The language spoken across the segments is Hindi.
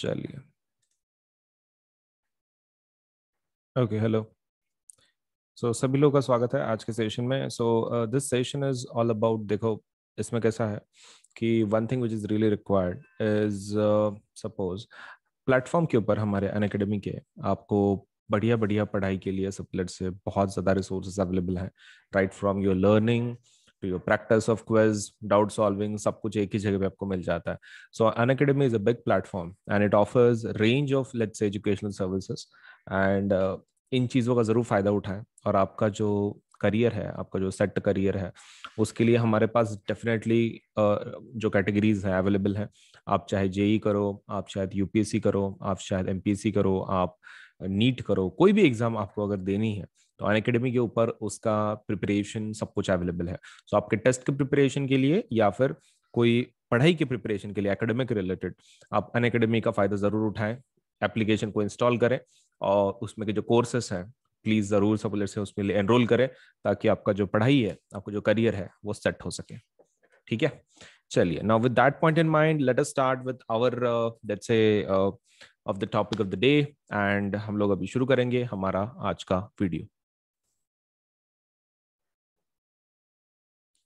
चलिए ओके हेलो सो सभी लोगों का स्वागत है आज के सेशन में so this session is all about देखो इसमें कैसा है कि one thing which is really required is suppose platform के ऊपर हमारे अन अकेडमी के आपको बढ़िया बढ़िया पढ़ाई के लिए सबलेट से बहुत ज़्यादा रिसोर्सेज अवेलेबल हैं right from your learning you practice of quiz doubt solving सब कुछ एक ही जगह पे आपको मिल जाता है सो Unacademy is a big platform and it offers range of lets educational services and इन चीज़ों का ज़रूर फायदा उठाएं और आपका जो करियर है आपका जो सेट करियर है उसके लिए हमारे पास डेफिनेटली uh, जो कैटेगरीज हैं अवेलेबल हैं आप चाहे जेई e करो आप शायद यूपीएससी करो आप शायद एम करो आप नीट uh, करो कोई भी एग्ज़ाम आपको अगर देनी है तो अन अकेडमी के ऊपर उसका प्रिपरेशन सब कुछ अवेलेबल है सो तो so, आपके टेस्ट के प्रिपरेशन के लिए या फिर कोई पढ़ाई के प्रिपरेशन के लिए एकेडमिक रिलेटेड आप अन अकेडमी का फायदा जरूर उठाएं एप्लीकेशन को इंस्टॉल करें और उसमें के जो कोर्सेस हैं प्लीज जरूर सब से उसमें एनरोल करें ताकि आपका जो पढ़ाई है आपका जो करियर है वो सेट हो सके ठीक है चलिए now with that point in mind let us start with our let's say of the topic of the day and हम लोग अभी शुरू करेंगे हमारा आज का वीडियो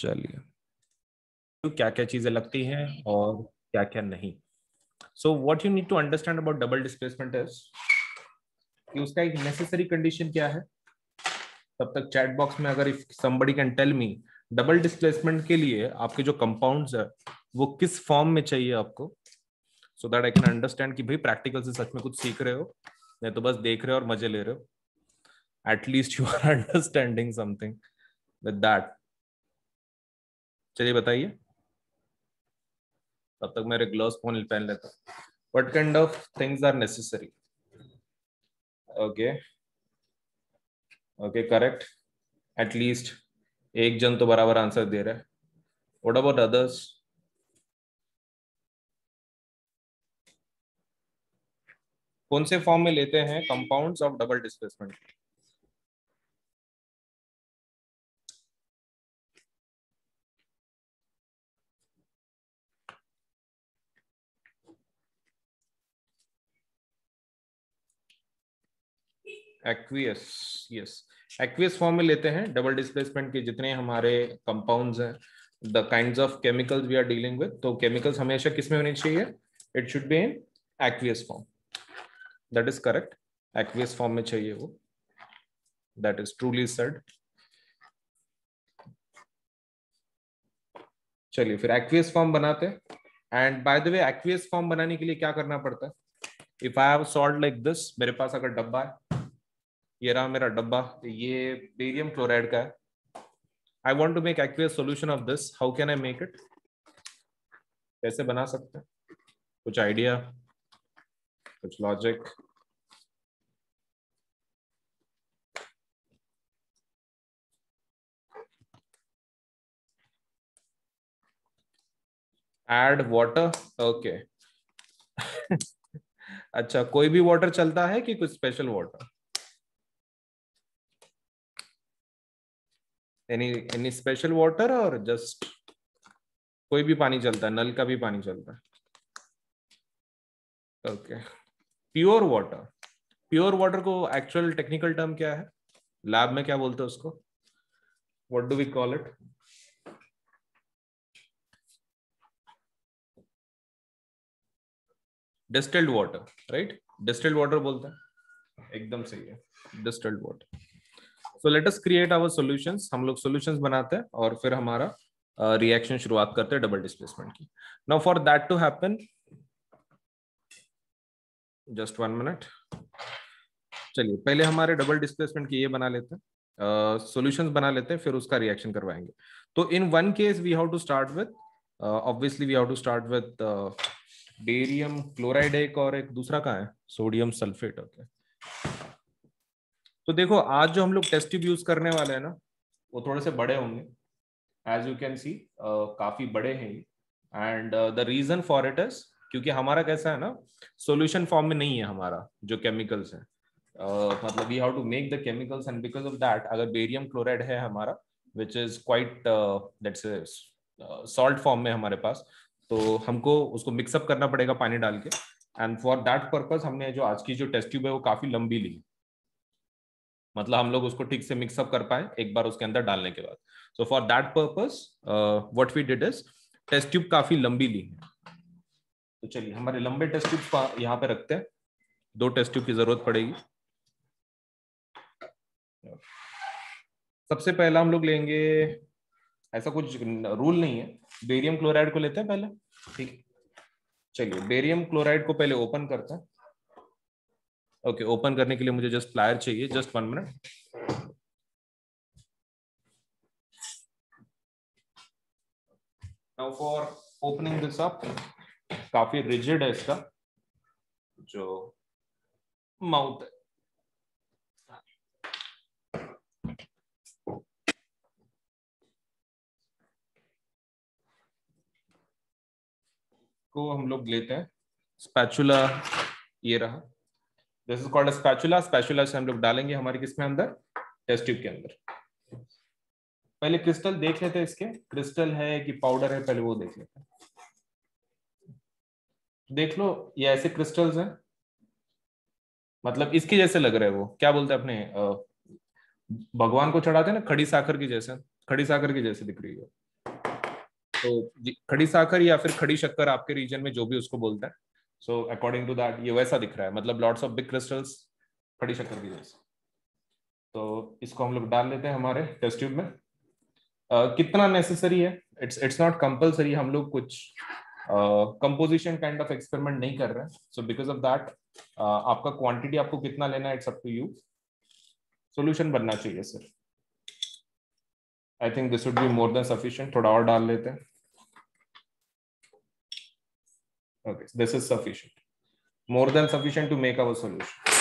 चलिए तो क्या क्या चीजें लगती हैं और क्या क्या नहीं so what you need to understand about double displacement is कि उसका एक नेसेसरी कंडीशन क्या है तब तक चैट बॉक्स में अगर if somebody can tell me double displacement के लिए आपके जो कंपाउंड्स है वो किस फॉर्म में चाहिए आपको so that I can understand कि भाई प्रैक्टिकल से सच में कुछ सीख रहे हो नहीं तो बस देख रहे हो और मजे ले रहे हो at least you are understanding something with that चलिए बताइए तब तक मेरे ग्लोव फोन पहन लेता what kind of things are necessary okay okay correct at least एक जन तो बराबर आंसर दे रहा है वट अबाउट अदर्स कौन से फॉर्म में लेते हैं compounds of double displacement aqueous yes aqueous form में लेते हैं डबल डिस्प्लेसमेंट के जितने हमारे कंपाउंड्स हैं the kind of chemicals we are dealing with तो केमिकल्स हमेशा किसमें में होने चाहिए it should be in aqueous form that is correct aqueous form में चाहिए वो दैट इज ट्रूली सर्ड चलिए फिर एक्वियस फॉर्म बनाते हैं and by the way aqueous form बनाने के लिए क्या करना पड़ता है if I have salt like this मेरे पास अगर डब्बा है ये रहा मेरा डब्बा ये बेरियम क्लोराइड का है I want to make aqueous solution of this how can I make it कैसे बना सकते हैं कुछ आइडिया कुछ लॉजिक एड वॉटर ओके अच्छा कोई भी वाटर चलता है कि कुछ special water any any special water और जस्ट कोई भी पानी चलता है नल का भी पानी चलता है okay pure water pure water को एक्चुअल टेक्निकल टर्म क्या है लैब में क्या बोलते हैं उसको what do we call it distilled water right distilled water बोलते हैं एकदम सही है distilled water so let us create our solutions हम लोग सॉल्यूशंस बनाते हैं और फिर हमारा रिएक्शन शुरुआत करते हैं डबल डिस्प्लेसमेंट की now for that to happen just one minute चलिए पहले हमारे डबल डिस्प्लेसमेंट की ये बना लेते हैं सॉल्यूशंस uh, बना लेते हैं फिर उसका रिएक्शन करवाएंगे तो in one case we have to start with obviously we have to start with barium chloride एक और एक दूसरा कहाँ है सोडियम सल्फेट ओके okay. तो देखो आज जो हम लोग टेस्ट ट्यूब यूज करने वाले हैं ना वो थोड़े से बड़े होंगे एज यू कैन सी काफी बड़े हैं and the reason for it is क्योंकि हमारा कैसा है ना सोल्यूशन फॉर्म में नहीं है हमारा जो केमिकल्स है uh, मतलब we have to make the chemicals and because of that अगर बेरियम क्लोराइड है हमारा which is quite that's salt form में हमारे पास तो हमको उसको मिक्सअप करना पड़ेगा पानी डाल के एंड फॉर दैट पर्पज हमने जो आज की जो टेस्ट ट्यूब है वो काफी लंबी ली मतलब हम लोग उसको ठीक से मिक्सअप कर पाए एक बार उसके अंदर डालने के बाद so for that purpose what we did is test tube काफी लंबी ली है तो चलिए हमारे लंबे टेस्ट ट्यूब यहाँ पे रखते हैं दो टेस्ट ट्यूब की जरूरत पड़ेगी सबसे पहला हम लोग लेंगे ऐसा कुछ रूल नहीं है बेरियम क्लोराइड को लेते हैं पहले ठीक चलिए बेरियम क्लोराइड को पहले ओपन करते हैं ओके okay, ओपन करने के लिए मुझे जस्ट प्लायर चाहिए just one minute now for opening this up काफी रिजिड है इसका जो माउथ है को हम लोग लेते हैं स्पैचुला ये रहा this is called spatula spatula से हम लोग डालेंगे हमारे किसमें अंदर टेस्ट ट्यूब के अंदर पहले क्रिस्टल देख लेते हैं इसके क्रिस्टल है कि पाउडर है पहले वो देख लेते हैं देख लो ये ऐसे क्रिस्टल्स हैं मतलब इसके जैसे लग रहे हैं वो क्या बोलते हैं अपने भगवान को चढ़ाते हैं ना खड़ी साखर की जैसे खड़ी साखर की जैसे दिख रही है तो खड़ी साखर या फिर खड़ी शक्कर आपके रीजन में जो भी उसको बोलता है सो अकॉर्डिंग टू दैट ये वैसा दिख रहा है मतलब लॉर्ड्स ऑफ बिग क्रिस्टल्स खड़ी शक्कर की जैसे तो इसको हम लोग डाल लेते हैं हमारे टेस्ट ट्यूब में uh, कितना नेसेसरी है इट्स इट्स नॉट कंपल्सरी हम लोग कुछ कंपोजिशन काइंड ऑफ एक्सपेरिमेंट नहीं कर रहे हैं सो बिकॉज ऑफ दैट आपका क्वांटिटी आपको कितना लेना है it's up to you solution बनना चाहिए sir I think this would be more than sufficient थोड़ा और डाल लेते हैं okay this is sufficient more than sufficient to make our solution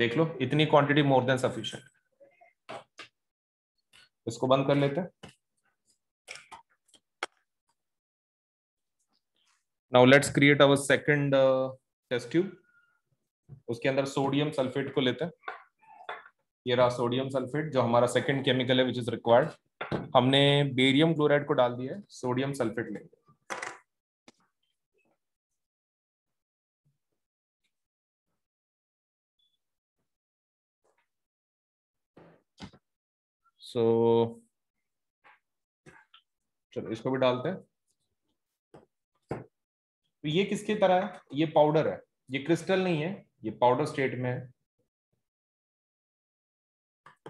देख लो इतनी क्वांटिटी मोर देन सफिशियंट इसको बंद कर लेते now let's create our second test tube उसके अंदर सोडियम सल्फेट को लेते हैं ये रहा सोडियम सल्फेट जो हमारा सेकंड केमिकल है विच इज रिक्वायर्ड हमने बेरियम क्लोराइड को डाल दिया है सोडियम सल्फेट लेंगे सो चलो इसको भी डालते हैं तो ये किसकी तरह है ये पाउडर है ये क्रिस्टल नहीं है ये पाउडर स्टेट में है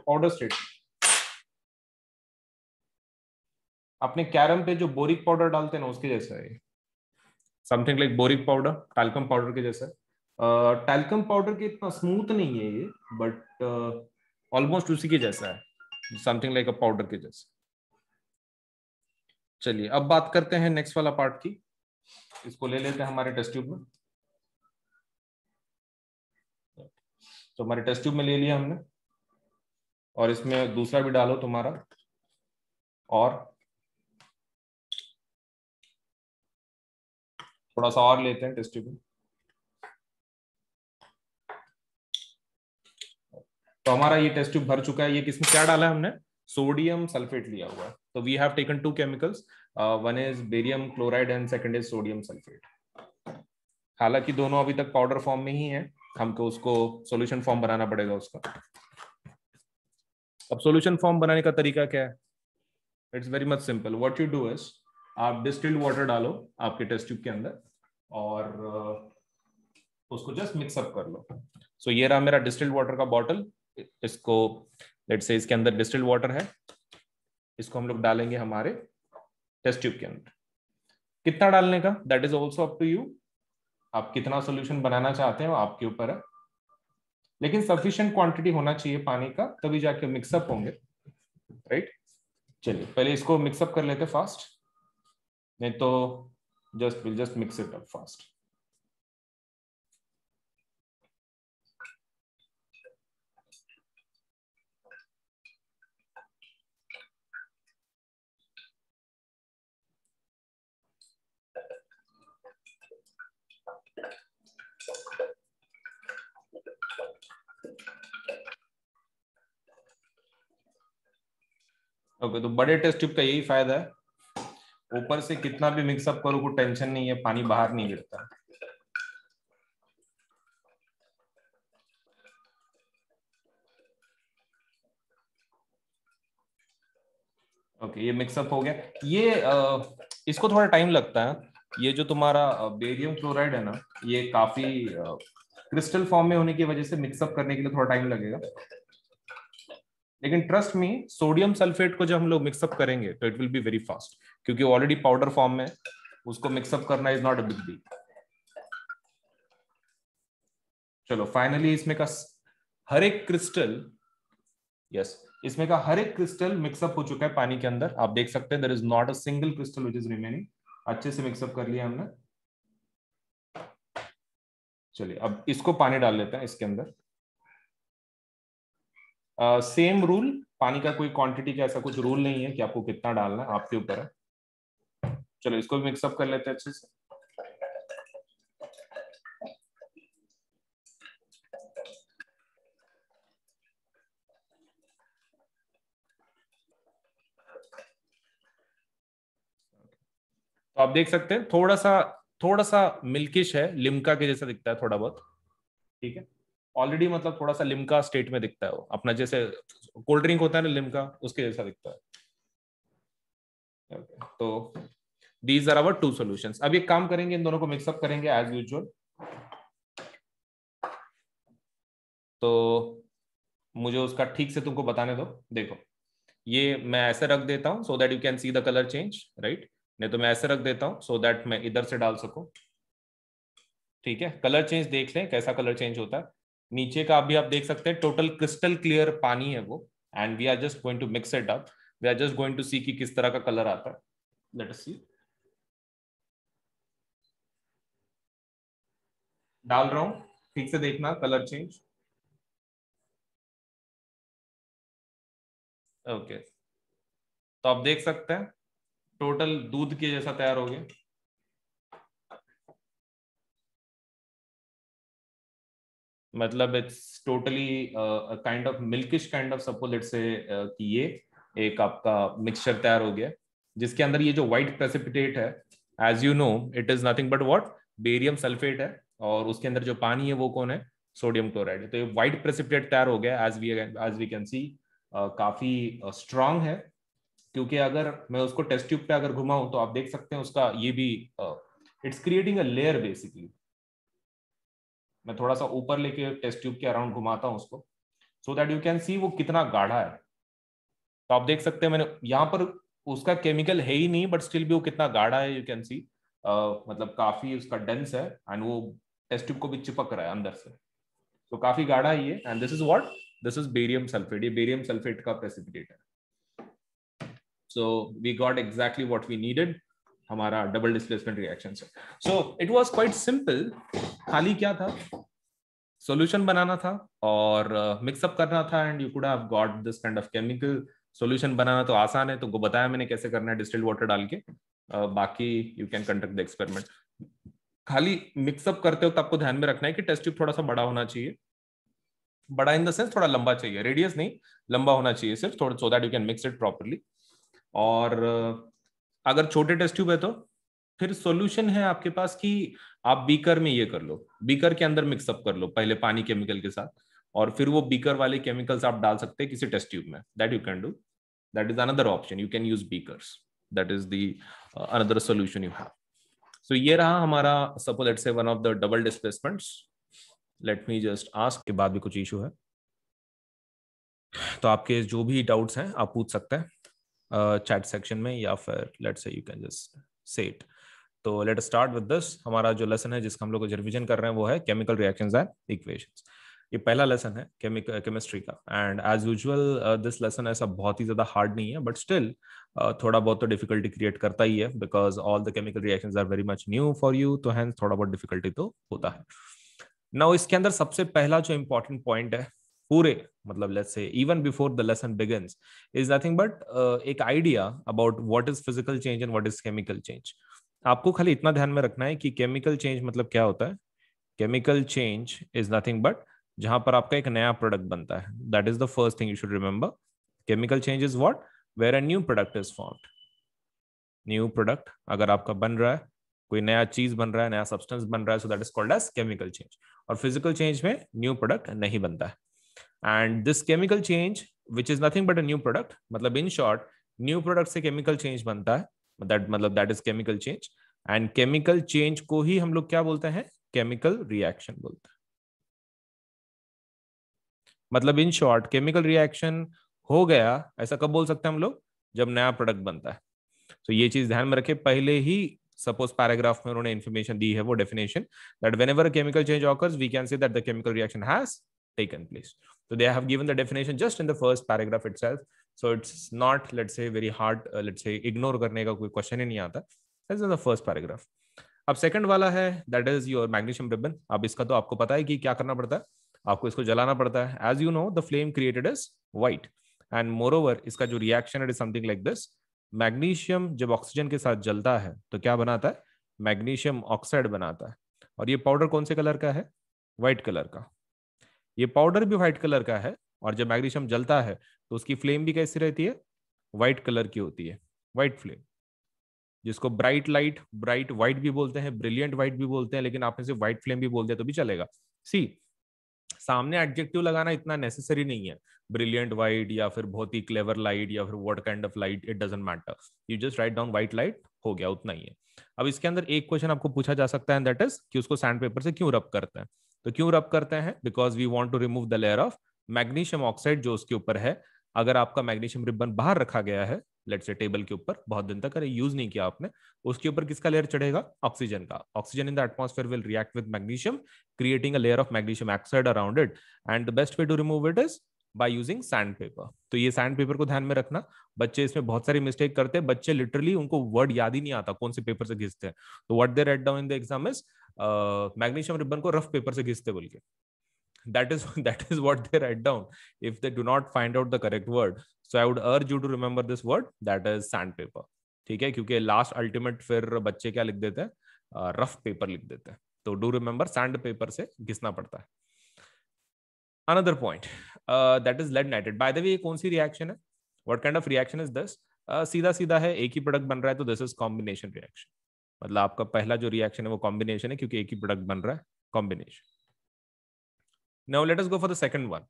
पाउडर स्टेट अपने कैरम पे जो बोरिक पाउडर डालते हैं ना उसके जैसा है something like boric powder talcum powder के जैसा टैल्कम पाउडर के इतना स्मूथ नहीं है ये बट ऑलमोस्ट उसी के जैसा है समथिंग लाइक अ पाउडर के जैसे चलिए अब बात करते हैं नेक्स्ट वाला पार्ट की इसको ले लेते हैं हमारे टेस्ट ट्यूब में तो हमारे टेस्ट ट्यूब में ले लिया हमने और इसमें दूसरा भी डालो तुम्हारा और थोड़ा सा और लेते हैं टेस्ट ट्यूब में तो हमारा ये टेस्ट ट्यूब भर चुका है ये किसमें क्या डाला है हमने सोडियम सल्फेट लिया हुआ है तो we have taken two chemicals one is barium chloride and second is sodium sulphate हालांकि दोनों अभी तक पाउडर फॉर्म में ही है हमको उसको सोल्यूशन फॉर्म बनाना पड़ेगा उसका अब सोल्यूशन फॉर्म बनाने का तरीका क्या है it's very much simple what you do is आप डिस्टिल्ड वाटर डालो आपके टेस्ट ट्यूब के अंदर और uh, उसको जस्ट मिक्सअप कर लो सो so, ये रहा मेरा डिस्टिल्ड वाटर का बॉटल इसको लेट से इसके अंदर डिस्टिल्ड वाटर है इसको हम लोग डालेंगे हमारे टेस्ट ट्यूब के अंदर कितना डालने का that is also up to you आप कितना सोल्यूशन बनाना चाहते हैं आपके ऊपर है लेकिन सफिशियंट क्वांटिटी होना चाहिए पानी का तभी जाके मिक्सअप होंगे राइट चलिए पहले इसको मिक्सअप कर लेते फास्ट नहीं तो just will just mix it up fast okay तो बड़े टेस्ट ट्यूब का यही फायदा है ऊपर से कितना भी मिक्सअप करो कोई टेंशन नहीं है पानी बाहर नहीं गिरता ओके ये मिक्सअप हो गया ये आ, इसको थोड़ा टाइम लगता है ये जो तुम्हारा बेरियम क्लोराइड है ना ये काफी क्रिस्टल फॉर्म में होने की वजह से मिक्सअप करने के लिए थोड़ा टाइम लगेगा लेकिन ट्रस्ट मी सोडियम सल्फेट को जब हम लोग मिक्सअप करेंगे तो it will be very fast क्योंकि ऑलरेडी पाउडर फॉर्म में उसको मिक्सअप करना is not a big deal चलो फाइनली इसमें का हर एक क्रिस्टल यस इसमें का हर एक क्रिस्टल मिक्सअप हो चुका है पानी के अंदर आप देख सकते हैं there is not a single crystal which is remaining अच्छे से मिक्सअप कर लिया हमने चलिए अब इसको पानी डाल लेते हैं इसके अंदर सेम रूल पानी का कोई क्वांटिटी का ऐसा कुछ रूल नहीं है कि आपको कितना डालना है आपके ऊपर है चलो इसको भी मिक्सअप कर लेते हैं अच्छे से तो आप देख सकते हैं थोड़ा सा थोड़ा सा मिल्किश है लिमका के जैसा दिखता है थोड़ा बहुत ठीक है ऑलरेडी मतलब थोड़ा सा लिमका स्टेट में दिखता है वो अपना जैसे कोल्ड ड्रिंक होता है ना लिमका उसके जैसा दिखता है तो these are our two solution अब एक काम करेंगे इन दोनों को मिक्सअप करेंगे एज यूजल तो मुझे उसका ठीक से तुमको बताने दो देखो ये मैं ऐसे रख देता हूँ so that you can see the colour change right नहीं तो मैं ऐसे रख देता हूँ सो दैट मैं इधर से डाल सकूँ ठीक है कलर चेंज देख लें कैसा कलर चेंज होता है नीचे का अभी आप देख सकते हैं टोटल क्रिस्टल क्लियर पानी है वो and we are just going to mix it up we are just going to see की किस तरह का कलर आता है लेट सी डाल रहा हूं ठीक से देखना कलर चेंज ओके okay. तो आप देख सकते हैं टोटल दूध के जैसा तैयार हो गया मतलब it's totally kind of milkish kind of suppose let's say कि ये एक आपका मिक्सचर तैयार हो गया जिसके अंदर ये जो व्हाइट प्रेसिपिटेट है as you know it is nothing but what barium sulphate है और उसके अंदर जो पानी है वो कौन है सोडियम क्लोराइड तो ये व्हाइट प्रेसिपिटेट तैयार हो गया as we as we can see काफी स्ट्रांग uh, है क्योंकि अगर मैं उसको टेस्ट ट्यूब पे अगर घुमाऊं तो आप देख सकते हैं उसका ये भी it's creating a layer basically मैं थोड़ा सा ऊपर लेके टेस्ट ट्यूब के अराउंड घुमाता हूँ उसको so that you can see वो कितना गाढ़ा है तो आप देख सकते हैं मैंने यहाँ पर उसका केमिकल है ही नहीं बट स्टिल भी वो कितना गाढ़ा है यू कैन सी मतलब काफी उसका डेंस है एंड वो टेस्ट ट्यूब को भी चिपक रहा है अंदर से तो काफी गाढ़ा है ये and this is what this is barium sulphate ये बेरियम सल्फेट का प्रेसिपिटेट है so we got exactly what we needed हमारा डबल डिस्प्लेसमेंट रिएक्शन से so it was quite simple खाली क्या था सोल्यूशन बनाना था और मिक्सअप uh, करना था and you could have got this kind of chemical solution बनाना तो आसान है तुमको तो बताया मैंने कैसे करना है डिस्टिल्ड वाटर डाल के uh, बाकी you can conduct the experiment खाली मिक्सअप करते हो तो आपको ध्यान में रखना है कि टेस्ट ट्यूब थोड़ा सा बड़ा होना चाहिए बड़ा इन द सेंस थोड़ा लंबा चाहिए रेडियस नहीं लंबा होना चाहिए सिर्फ थोड़ा so that you can mix it properly और uh, अगर छोटे टेस्ट ट्यूब है तो फिर सॉल्यूशन है आपके पास कि आप बीकर में ये कर लो बीकर के अंदर मिक्सअप कर लो पहले पानी केमिकल के साथ और फिर वो बीकर वाले केमिकल्स आप डाल सकते हैं किसी टेस्ट ट्यूब में that you can do that is another option you can use beaker that is the another solution you have so ये रहा हमारा suppose let say one of the double displacements let me just ask के बाद भी कुछ इशू है तो आपके जो भी डाउट्स हैं आप पूछ सकते हैं चैट सेक्शन में या फिर let say you can just say it तो लेट स्टार्ट विद दिस हमारा जो लेसन है जिसका हम लोग रिविजन कर रहे हैं वो है केमिकल रिएक्शन एंड इक्वेशन ये पहला लेसन है केमिकल केमिस्ट्री का and as usual this lesson ऐसा बहुत ही ज्यादा हार्ड नहीं है बट स्टिल uh, थोड़ा बहुत तो डिफिकल्टी क्रिएट करता ही है because all the chemical reaction are very much new for you तो हैंस थोड़ा बहुत डिफिकल्टी तो होता है ना इसके अंदर सबसे पहला जो इंपॉर्टेंट पॉइंट है पूरे मतलब let's say even before the lesson begins is nothing but एक idea about what is physical change and what is chemical change आपको खाली इतना ध्यान में रखना है कि केमिकल चेंज मतलब क्या होता है chemical change is nothing but जहां पर आपका एक नया प्रोडक्ट बनता है that is the first thing you should remember chemical change is what where a new product is formed new product अगर आपका बन रहा है कोई नया चीज बन रहा है नया सब्सटेंस बन रहा है so that is called as chemical change और फिजिकल चेंज में न्यू प्रोडक्ट नहीं बनता है and this chemical change which is nothing but a new product मतलब इन शॉर्ट न्यू प्रोडक्ट से केमिकल चेंज बनता है दैट मतलब that is chemical change and chemical change को ही हम लोग क्या बोलते हैं केमिकल रिएक्शन बोलते हैं मतलब इन शॉर्ट केमिकल रिएक्शन हो गया ऐसा कब बोल सकते हैं हम लोग जब नया प्रोडक्ट बनता है तो so, ये चीज ध्यान में रखें पहले ही सपोज पैराग्राफ में उन्होंने इन्फॉर्मेशन दी है वो definition that whenever chemical change occurs we can say that the chemical reaction has taken place. So they have given the definition just in the first paragraph itself. So it's not, let's say, very hard, uh, let's say, ignore करने का कोई question ही नहीं आता. That's in the first paragraph. अब second वाला है, that is your magnesium ribbon. अब इसका तो आपको पता है कि क्या करना पड़ता है. आपको इसको जलाना पड़ता है. As you know, the flame created is white. And moreover, इसका जो reaction is something like this. Magnesium जब ऑक्सीजन के साथ जलता है तो क्या बनाता है मैग्नीशियम ऑक्साइड बनाता है और ये पाउडर कौन से कलर का है व्हाइट कलर का ये पाउडर भी व्हाइट कलर का है और जब मैग्नीशियम जलता है तो उसकी फ्लेम भी कैसी रहती है व्हाइट कलर की होती है व्हाइट फ्लेम जिसको ब्राइट लाइट ब्राइट व्हाइट भी बोलते हैं ब्रिलियंट व्हाइट भी बोलते हैं लेकिन आपने से व्हाइट फ्लेम भी बोल दिया तो भी चलेगा सी सामने एडजेक्टिव लगाना इतना नेसेसरी नहीं है ब्रिलियंट व्हाइट या फिर बहुत ही क्लेवर लाइट या फिर what kind of light it doesn't matter you just write down white light हो गया उतना ही है अब इसके अंदर एक क्वेश्चन आपको पूछा जा सकता है दैट इज कि उसको सैंड पेपर से क्यों रब करते हैं तो क्यों रब करते हैं because we want to remove the layer of magnesium oxide जो उसके ऊपर है अगर आपका मैग्नीशियम रिबन बाहर रखा गया है लेट से टेबल के ऊपर बहुत दिन तक अरे यूज नहीं किया आपने उसके ऊपर किसका लेयर चढ़ेगा ऑक्सीजन का oxygen in the atmosphere will react with magnesium creating a layer of magnesium oxide around it and the best way to remove it is by using sand paper तो ये सैंड पेपर को ध्यान में रखना बच्चे इसमें बहुत सारी मिस्टेक करते हैं बच्चे लिटरली उनको वर्ड याद ही नहीं आता कौन से पेपर से घिसते हैं तो what they read down in the exam is magnesium ribbon को रफ पेपर से घिसते बोल के that is that is what they write down if they do not find out the correct word so i would urge you to remember this word that is sandpaper ठीक है क्योंकि लास्ट अल्टीमेट फिर बच्चे क्या लिख देते हैं रफ uh, पेपर लिख देते हैं तो डू रिमेंबर सैंड पेपर से घिसना पड़ता है another point uh, that is lead nitrate by the way kaun si reaction hai what kind of reaction is this uh, seedha hai ek एक ही प्रोडक्ट बन रहा है तो दिस इज कॉम्बिनेशन रिएक्शन मतलब आपका पहला जो रिएक्शन है वो कॉम्बिनेशन है क्योंकि एक ही प्रोडक्ट बन रहा है combination now let us go for the second one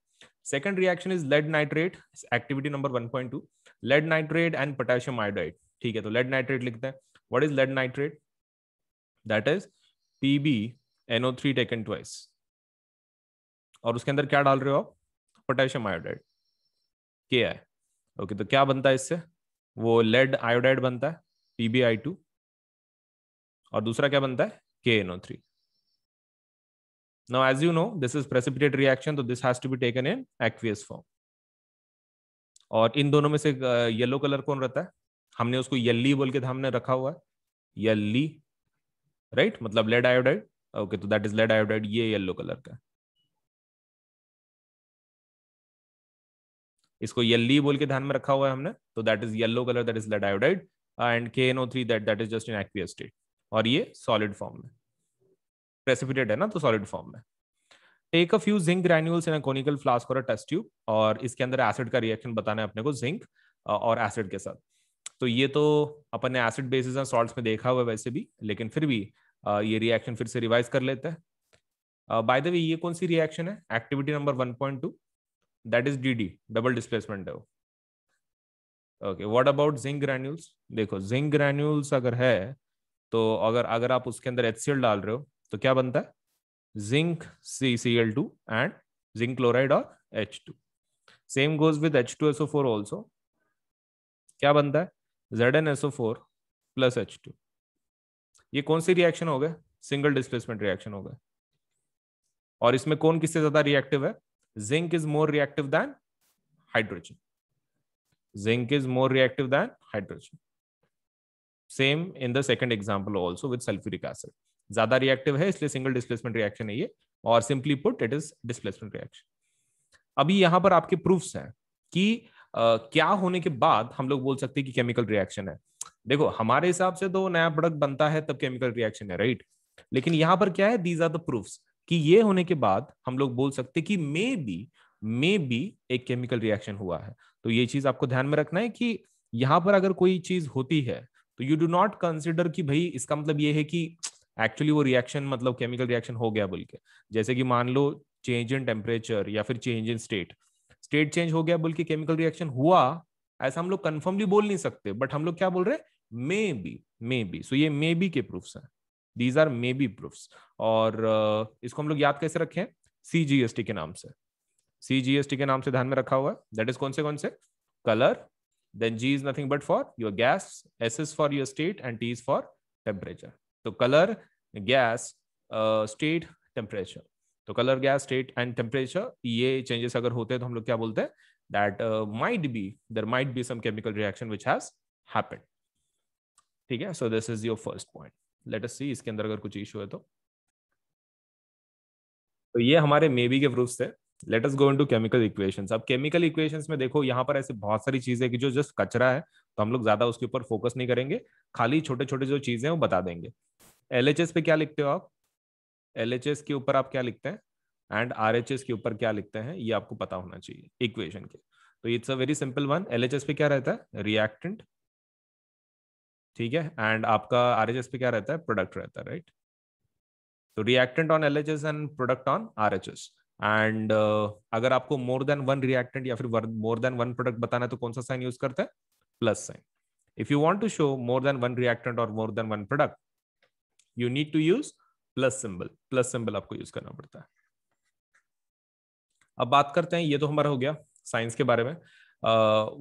second reaction is lead nitrate activity number 1.2 lead nitrate and potassium iodide ठीक है तो लेड नाइट्रेट लिखते हैं what is lead nitrate that is PB NO3 taken twice और उसके अंदर क्या डाल रहे हो आप पोटेशियम आयोडाइड के आई ओके तो क्या बनता है इससे वो लेड आयोडाइड बनता है पीबीआई टू और दूसरा क्या बनता है K NO three now as you know this is precipitate reaction तो this has to be taken in aqueous form और इन दोनों में से येलो कलर कौन रहता है हमने उसको यल्ली बोल के था हमने रखा हुआ है यल्ली राइट right? मतलब लेड आयोडाइड ओके तो दैट इज लेड आयोडाइड ये येलो कलर का है इसको येल्ली बोल के ध्यान में रखा हुआ है हमने तो that is yellow colour that is lead and K N O three that that is just in aqueous state और ये सॉलिड फॉर्म में प्रेसिपिटेड है ना तो सॉलिड फॉर्म में take a few zinc granules in conical flask और टेस्ट ट्यूब और इसके अंदर एसिड का रिएक्शन बताना है अपने को जिंक और एसिड के साथ तो ये तो अपन ने एसिड बेसिस एंड सॉल्ट्स में देखा हुआ है वैसे भी लेकिन फिर भी ये रिएक्शन फिर से रिवाइज कर लेते हैं बाय द वे ये कौन सी रिएक्शन है activity number 1.2 that is the the double displacement है वो okay what about zinc granules देखो जिंक ग्रैन्यूल्स अगर है तो अगर अगर आप उसके अंदर एच डाल रहे हो तो क्या बनता है zinc C C L two and zinc chloride और H two same goes with H two SO four also क्या बनता है Z N SO four plus H two ये कौन सी रिएक्शन हो गए सिंगल डिस्प्लेसमेंट रिएक्शन हो गए और इसमें कौन किससे ज्यादा रिएक्टिव है zinc is more reactive than hydrogen zinc is more reactive than hydrogen same in the second example also with sulfuric acid zyada reactive hai isliye single displacement reaction hai ye or simply put it is displacement reaction abhi yahan par aapke proofs hain ki Uh, क्या होने के बाद हम लोग बोल सकते हैं कि केमिकल रिएक्शन है देखो हमारे हिसाब से तो नया प्रोडक्ट बनता है तब केमिकल रिएक्शन है राइट लेकिन यहां पर क्या है दीज आर द प्रूफ्स कि ये होने के बाद हम लोग बोल सकते कि मे बी मे बी एक केमिकल रिएक्शन हुआ है तो ये चीज आपको ध्यान में रखना है कि यहाँ पर अगर कोई चीज होती है तो यू डू नॉट कंसिडर कि भाई इसका मतलब ये है कि एक्चुअली वो रिएक्शन मतलब केमिकल रिएक्शन हो गया बोल के जैसे कि मान लो चेंज इन टेम्परेचर या फिर change in state state change हो गया बोल के केमिकल रिएक्शन हुआ ऐसा हम लोग कन्फर्मली बोल नहीं सकते बट हम लोग क्या बोल रहे हैं मे बी मे बी सो ये मे बी के प्रूफ्स हैं these are maybe proof और इसको हम लोग याद कैसे रखें सी जी एस टी के नाम से सी जी एस टी के नाम से ध्यान में रखा हुआ है दैट इज कौन से कौन से colour then G is nothing but for your gas S is for your state and T is for temperature तो कलर गैस स्टेट टेम्परेचर तो colour gas state and temperature ये चेंजेस अगर होते हैं तो हम लोग क्या बोलते हैं that might be there might be some chemical reaction which has happen ठीक है so this is your first point let us see इसके अंदर अगर कुछ इशू है तो तो ये हमारे मे बी के प्रूफ थे let us go into chemical equations अब केमिकल इक्वेशंस में देखो यहाँ पर ऐसे बहुत सारी चीजें कि जो जस्ट कचरा है तो हम लोग ज्यादा उसके ऊपर फोकस नहीं करेंगे खाली छोटे छोटे जो चीजें हैं वो बता देंगे एल पे क्या लिखते हो आप एल के ऊपर आप क्या लिखते हैं एंड आर के ऊपर क्या लिखते हैं ये आपको पता होना चाहिए इक्वेशन के तो it's a very simple one L पे क्या रहता है रिएक्टेंट ठीक है एंड आपका आर पे क्या रहता है प्रोडक्ट रहता है राइट तो reactant on L H S and product on R H S and अगर आपको मोर देन वन रिएक्टेंट या फिर मोर देन वन प्रोडक्ट बताना है तो कौन सा साइन यूज करता है plus sign if you want to show more than one reactant और more than one product you need to use plus symbol plus symbol आपको यूज करना पड़ता है अब बात करते हैं ये तो हमारा हो गया साइंस के बारे में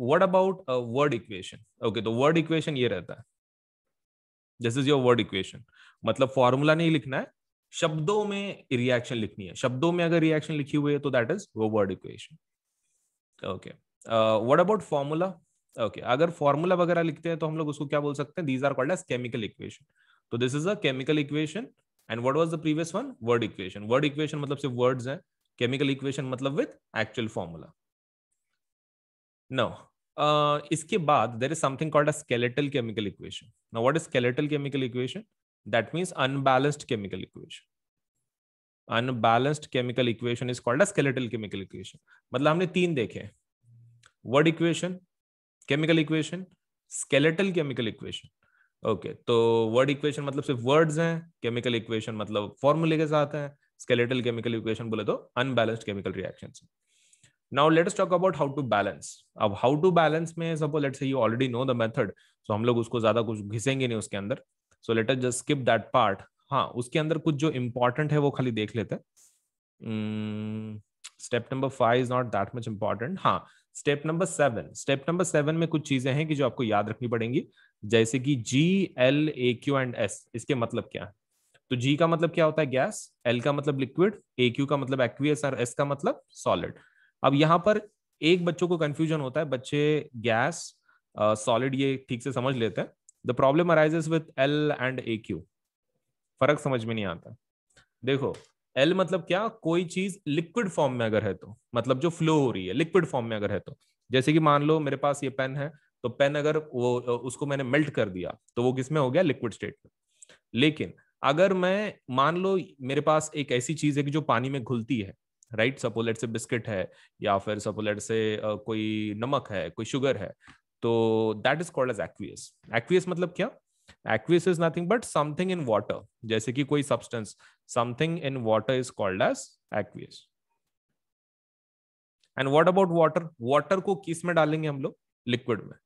word about word equation okay तो वर्ड इक्वेशन ये रहता है this is your word equation मतलब फॉर्मूला नहीं लिखना है शब्दों में रिएक्शन लिखनी है शब्दों में अगर रिएक्शन लिखी हुई है तो दैट इज वो word equation okay what about formula okay अगर फॉर्मूला वगैरह लिखते हैं तो हम लोग उसको क्या बोल सकते हैं these are called as chemical equation तो this is a chemical equation and what was the previous one word equation word equation मतलब सिर्फ वर्ड्स हैं केमिकल इक्वेशन मतलब विद एक्चुअल फॉर्मूला नो इसके बाद there is something called a skeletal chemical equation Now, what is skeletal chemical equation that means unbalanced chemical equation unbalanced chemical equation is called a skeletal chemical equation मतलब हमने तीन देखे word equation chemical equation skeletal chemical equation okay तो वर्ड इक्वेशन मतलब सिर्फ वर्ड्स हैं केमिकल इक्वेशन मतलब फॉर्मूले के साथ हैं स्केलेटल केमिकल इक्वेशन बोले तो unbalanced chemical reaction now let us talk about how to balance अब हाउ टू बैलेंस में suppose let's say you already know the method so तो हम लोग उसको ज्यादा कुछ घिसेंगे नहीं उसके अंदर so let us just skip that part हाँ उसके अंदर कुछ जो important है वो खाली देख लेते हैं step number five is not that much important हाँ step number seven step number seven में कुछ चीजें हैं कि जो आपको याद रखनी पड़ेंगी जैसे कि G L A Q and S इसके मतलब क्या है तो जी का मतलब क्या होता है गैस एल का मतलब लिक्विड ए क्यू का मतलब एक्वियस और एस का मतलब सॉलिड अब यहाँ पर एक बच्चों को कंफ्यूजन होता है बच्चे गैस सॉलिड ये ठीक से समझ लेते हैं the problem arises with L and A Q फर्क समझ में नहीं आता देखो एल मतलब क्या कोई चीज लिक्विड फॉर्म में अगर है तो मतलब जो फ्लो हो रही है लिक्विड फॉर्म में अगर है तो जैसे कि मान लो मेरे पास ये पेन है तो पेन अगर वो उसको मैंने मेल्ट कर दिया तो वो किसमें हो गया लिक्विड स्टेट में लेकिन अगर मैं मान लो मेरे पास एक ऐसी चीज है कि जो पानी में घुलती है राइट सपोलेट से बिस्किट है या फिर सपोलेट से कोई नमक है कोई शुगर है तो that is called as aqueous aqueous मतलब क्या aqueous is nothing but something in water जैसे कि कोई substance something in water is called as aqueous and what about water water को किस में डालेंगे हम लोग लिक्विड में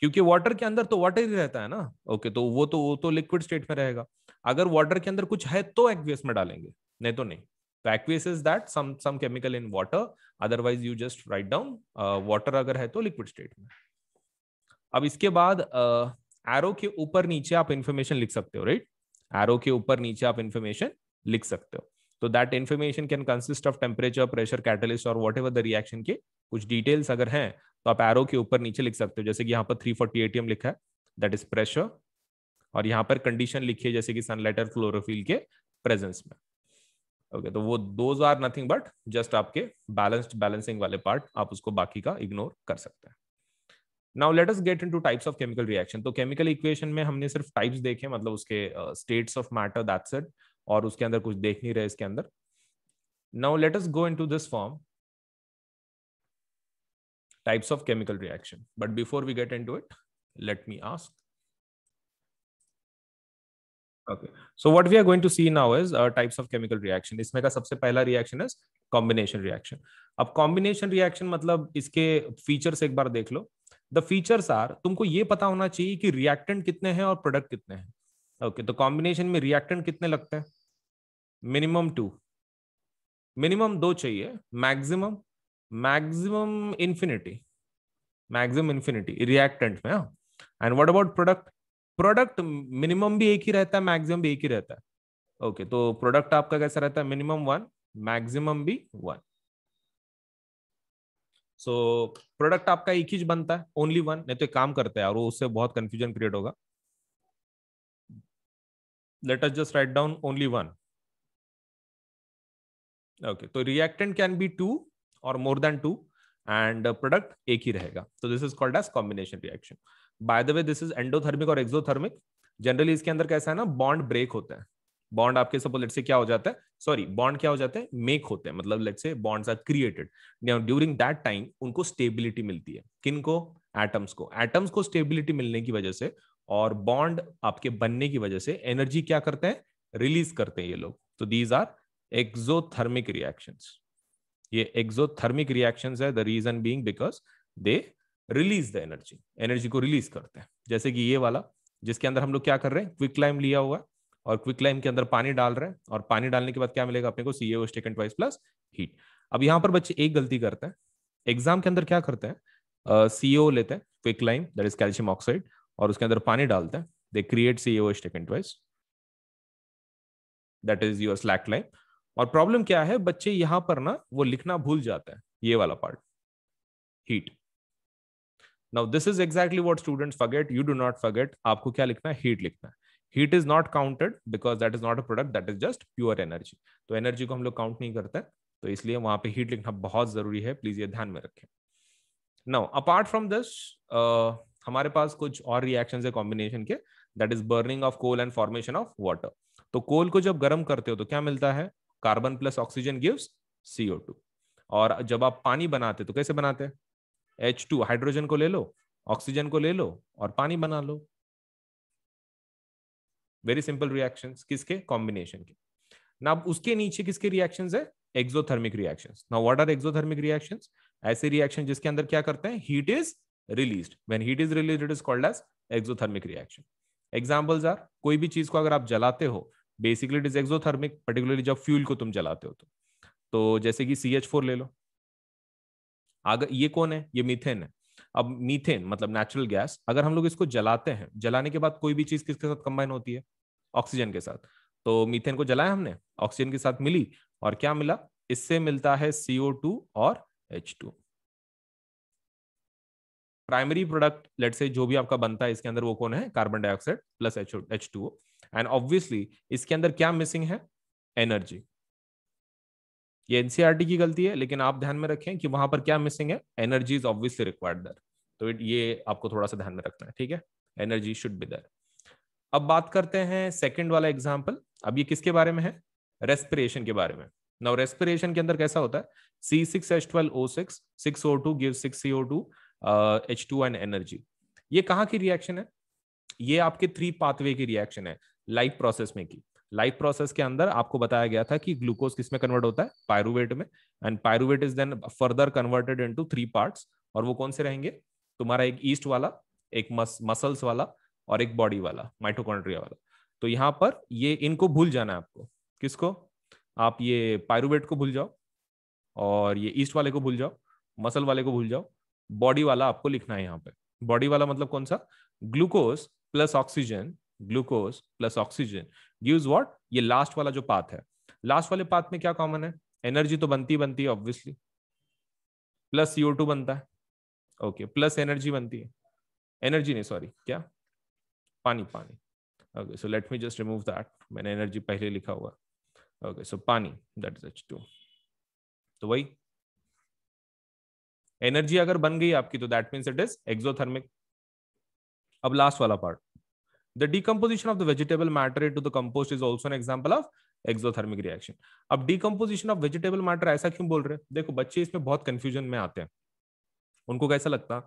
क्योंकि वाटर के अंदर तो वाटर ही रहता है ना ओके okay, तो वो तो वो तो लिक्विड स्टेट में रहेगा अगर वाटर के अंदर कुछ है तो एक्वियस में डालेंगे नहीं तो नहीं तो aqueous is that some some chemical in water otherwise you just write down water अगर है तो लिक्विड स्टेट में अब इसके बाद एरो uh, के ऊपर नीचे आप इन्फॉर्मेशन लिख सकते हो राइट right? एरो के ऊपर नीचे आप इन्फॉर्मेशन लिख सकते हो तो that information can consist of temperature pressure catalyst और वॉट एवर द रिएक्शन के कुछ डिटेल्स अगर हैं तो आप एरो के ऊपर नीचे लिख सकते हो जैसे कि यहाँ पर थ्री फोर्टी एटीएम लिखा है दैट इज प्रेशर और यहाँ पर कंडीशन लिखी है जैसे कि सनलाइट और क्लोरोफिल के प्रेजेंस में ओके तो वो those are nothing but just आपके बैलेंस्ड बैलेंसिंग वाले पार्ट आप उसको बाकी का इग्नोर कर सकते हैं now let us get to types of chemical reaction तो केमिकल इक्वेशन में हमने सिर्फ टाइप्स देखे मतलब उसके states of matter that's it और उसके अंदर कुछ देख नहीं रहे इसके अंदर now let us go to this form types of chemical reaction but before we get in into it let me ask okay so what we are going to see now is types of chemical reaction इसमें का सबसे पहला रिएक्शन इज कॉम्बिनेशन रिएक्शन अब कॉम्बिनेशन रिएक्शन मतलब इसके फीचर्स एक बार देख लो द फीचर्स आर तुमको ये पता होना चाहिए कि रिएक्टेंट कितने हैं और प्रोडक्ट कितने हैं ओके तो कॉम्बिनेशन में रिएक्टेंट कितने लगते हैं मिनिमम टू मिनिमम दो चाहिए maximum maximum infinity maximum infinity reactant में and what about product product minimum भी एक ही रहता है मैक्सिमम भी एक ही रहता है ओके okay, तो प्रोडक्ट आपका कैसा रहता है मिनिमम वन मैक्सिमम भी वन सो प्रोडक्ट आपका एक ही बनता है ओनली वन नहीं तो एक काम करते हैं और उससे बहुत कंफ्यूजन क्रिएट होगा let us just write down only one okay तो रिएक्टेंट कैन बी टू और more than two and product एक ही रहेगा तो this is called as combination reaction by the way this is endothermic और एक्सोथर्मिक जनरली इसके अंदर कैसा है ना बॉन्ड ब्रेक होता है बॉन्ड आपके सपोज लेट से क्या हो जाता है सॉरी बॉन्ड क्या हो जाते हैं मेक होते हैं मतलब let's say bonds are created now during that time उनको स्टेबिलिटी मिलती है किनको एटम्स को एटम्स को स्टेबिलिटी मिलने की वजह से और बॉन्ड आपके बनने की वजह से एनर्जी क्या करते हैं रिलीज करते हैं ये लोग तो दीज आर एक्सोथर्मिक रिएक्शंस ये एक्सोथर्मिक रिएक्शंस है the reason being because they release the energy energy को रिलीज करते हैं जैसे कि ये वाला जिसके अंदर हम लोग क्या कर रहे हैं क्विक लाइम लिया हुआ है और क्विक लाइम के अंदर पानी डाल रहे हैं और पानी डालने के बाद क्या मिलेगा अपने को सीएओ स्टेकेंड वाइज प्लस हीट अब यहाँ पर बच्चे एक गलती करते हैं एग्जाम के अंदर क्या करते हैं सीओ uh, लेते हैं quick lime that is calcium oxide और उसके अंदर पानी डालते हैं दे क्रिएट सीओ स्टेकेंड वाइज that is your slaked lime और प्रॉब्लम क्या है बच्चे यहाँ पर ना वो लिखना भूल जाते हैं ये वाला part heat now this is exactly what student forget you do not forget आपको क्या लिखना है हीट लिखना है heat is not counted because that is not a product that is just pure energy तो एनर्जी को हम लोग काउंट नहीं करते तो इसलिए वहां पे हीट लिखना बहुत जरूरी है प्लीज ये ध्यान में रखें नाउ अपार्ट फ्रॉम दिस हमारे पास कुछ और रिएक्शन है कॉम्बिनेशन के that is burning of coal and formation of water तो कोल को जब गर्म करते हो तो क्या मिलता है carbon plus oxygen gives CO two और जब आप पानी बनाते तो कैसे बनाते हैं एच टू हाइड्रोजन को ले लो ऑक्सीजन को ले लो और पानी बना लो वेरी सिंपल रिएक्शन किसके कॉम्बिनेशन के ना उसके नीचे किसके रिएक्शन है एक्सोथर्मिक रिएक्शन ना वॉट आर एक्सोथर्मिक रिएक्शन ऐसे रिएक्शन जिसके अंदर क्या करते हैं heat is released when heat is release it is called as exothermic reaction examples are कोई भी चीज को अगर आप जलाते हो basically it is exothermic particularly जब फ्यूल को तुम जलाते हो तो, तो जैसे कि सी एच फोर ले लो अगर ये कौन है ये मीथेन है अब मीथेन मतलब नेचुरल गैस अगर हम लोग इसको जलाते हैं जलाने के बाद कोई भी चीज किसके साथ कंबाइन होती है ऑक्सीजन के साथ तो मीथेन को जलाया हमने ऑक्सीजन के साथ मिली और क्या मिला इससे मिलता है सीओ टू और H two primary product let say जो भी आपका बनता है इसके अंदर वो कौन है carbon dioxide plus H H two and obviously इसके अंदर क्या मिसिंग है एनर्जी ये एनसीआरटी e की गलती है लेकिन आप ध्यान में रखें कि वहां पर क्या मिसिंग है एनर्जी इज ऑब्वियसली रिक्वायर्ड दर तो ये आपको थोड़ा सा ध्यान में रखना है ठीक है एनर्जी शुड बी दर अब बात करते हैं सेकेंड वाला एग्जाम्पल अब ये किसके बारे में है रेस्पिरेशन के बारे में नाउ रेस्पिरेशन के अंदर कैसा होता है C six H twelve O six six O two give six C O two H two and energy ये कहाँ की रिएक्शन है ये आपके थ्री पाथवे की रिएक्शन है लाइफ प्रोसेस में की लाइफ प्रोसेस के अंदर आपको बताया गया था कि ग्लूकोज किसमें कन्वर्ट होता है पायरुवेट में and pyruvate is then further converted into three parts और वो कौन से रहेंगे तुम्हारा एक ईस्ट वाला एक मस, मसल्स वाला और एक बॉडी वाला माइटोकॉन्ड्रिया वाला तो यहाँ पर ये इनको भूल जाना है आपको किसको आप ये पायरुवेट को भूल जाओ और ये ईस्ट वाले को भूल जाओ मसल वाले को भूल जाओ बॉडी वाला आपको लिखना है यहाँ पे बॉडी वाला मतलब कौन सा glucose plus oxygen glucose plus oxygen use what ये लास्ट वाला जो पाथ है लास्ट वाले पाथ में क्या कॉमन है एनर्जी तो बनती बनती है ऑब्वियसली प्लस सीओ टू बनता है ओके प्लस एनर्जी बनती है एनर्जी नहीं सॉरी क्या पानी पानी okay so let me just remove that मैंने एनर्जी पहले लिखा हुआ ओके सो पानी दैट इज एच टू तो वही एनर्जी अगर बन गई आपकी तो that means it is exothermic अब लास्ट वाला part The decomposition of the vegetable matter into the compost is also an example of exothermic reaction अब डिकम्पोजिशन ऑफ वेजिटेबल मैटर ऐसा क्यों बोल रहे हैं देखो बच्चे इसमें बहुत कंफ्यूजन में आते हैं उनको कैसा लगता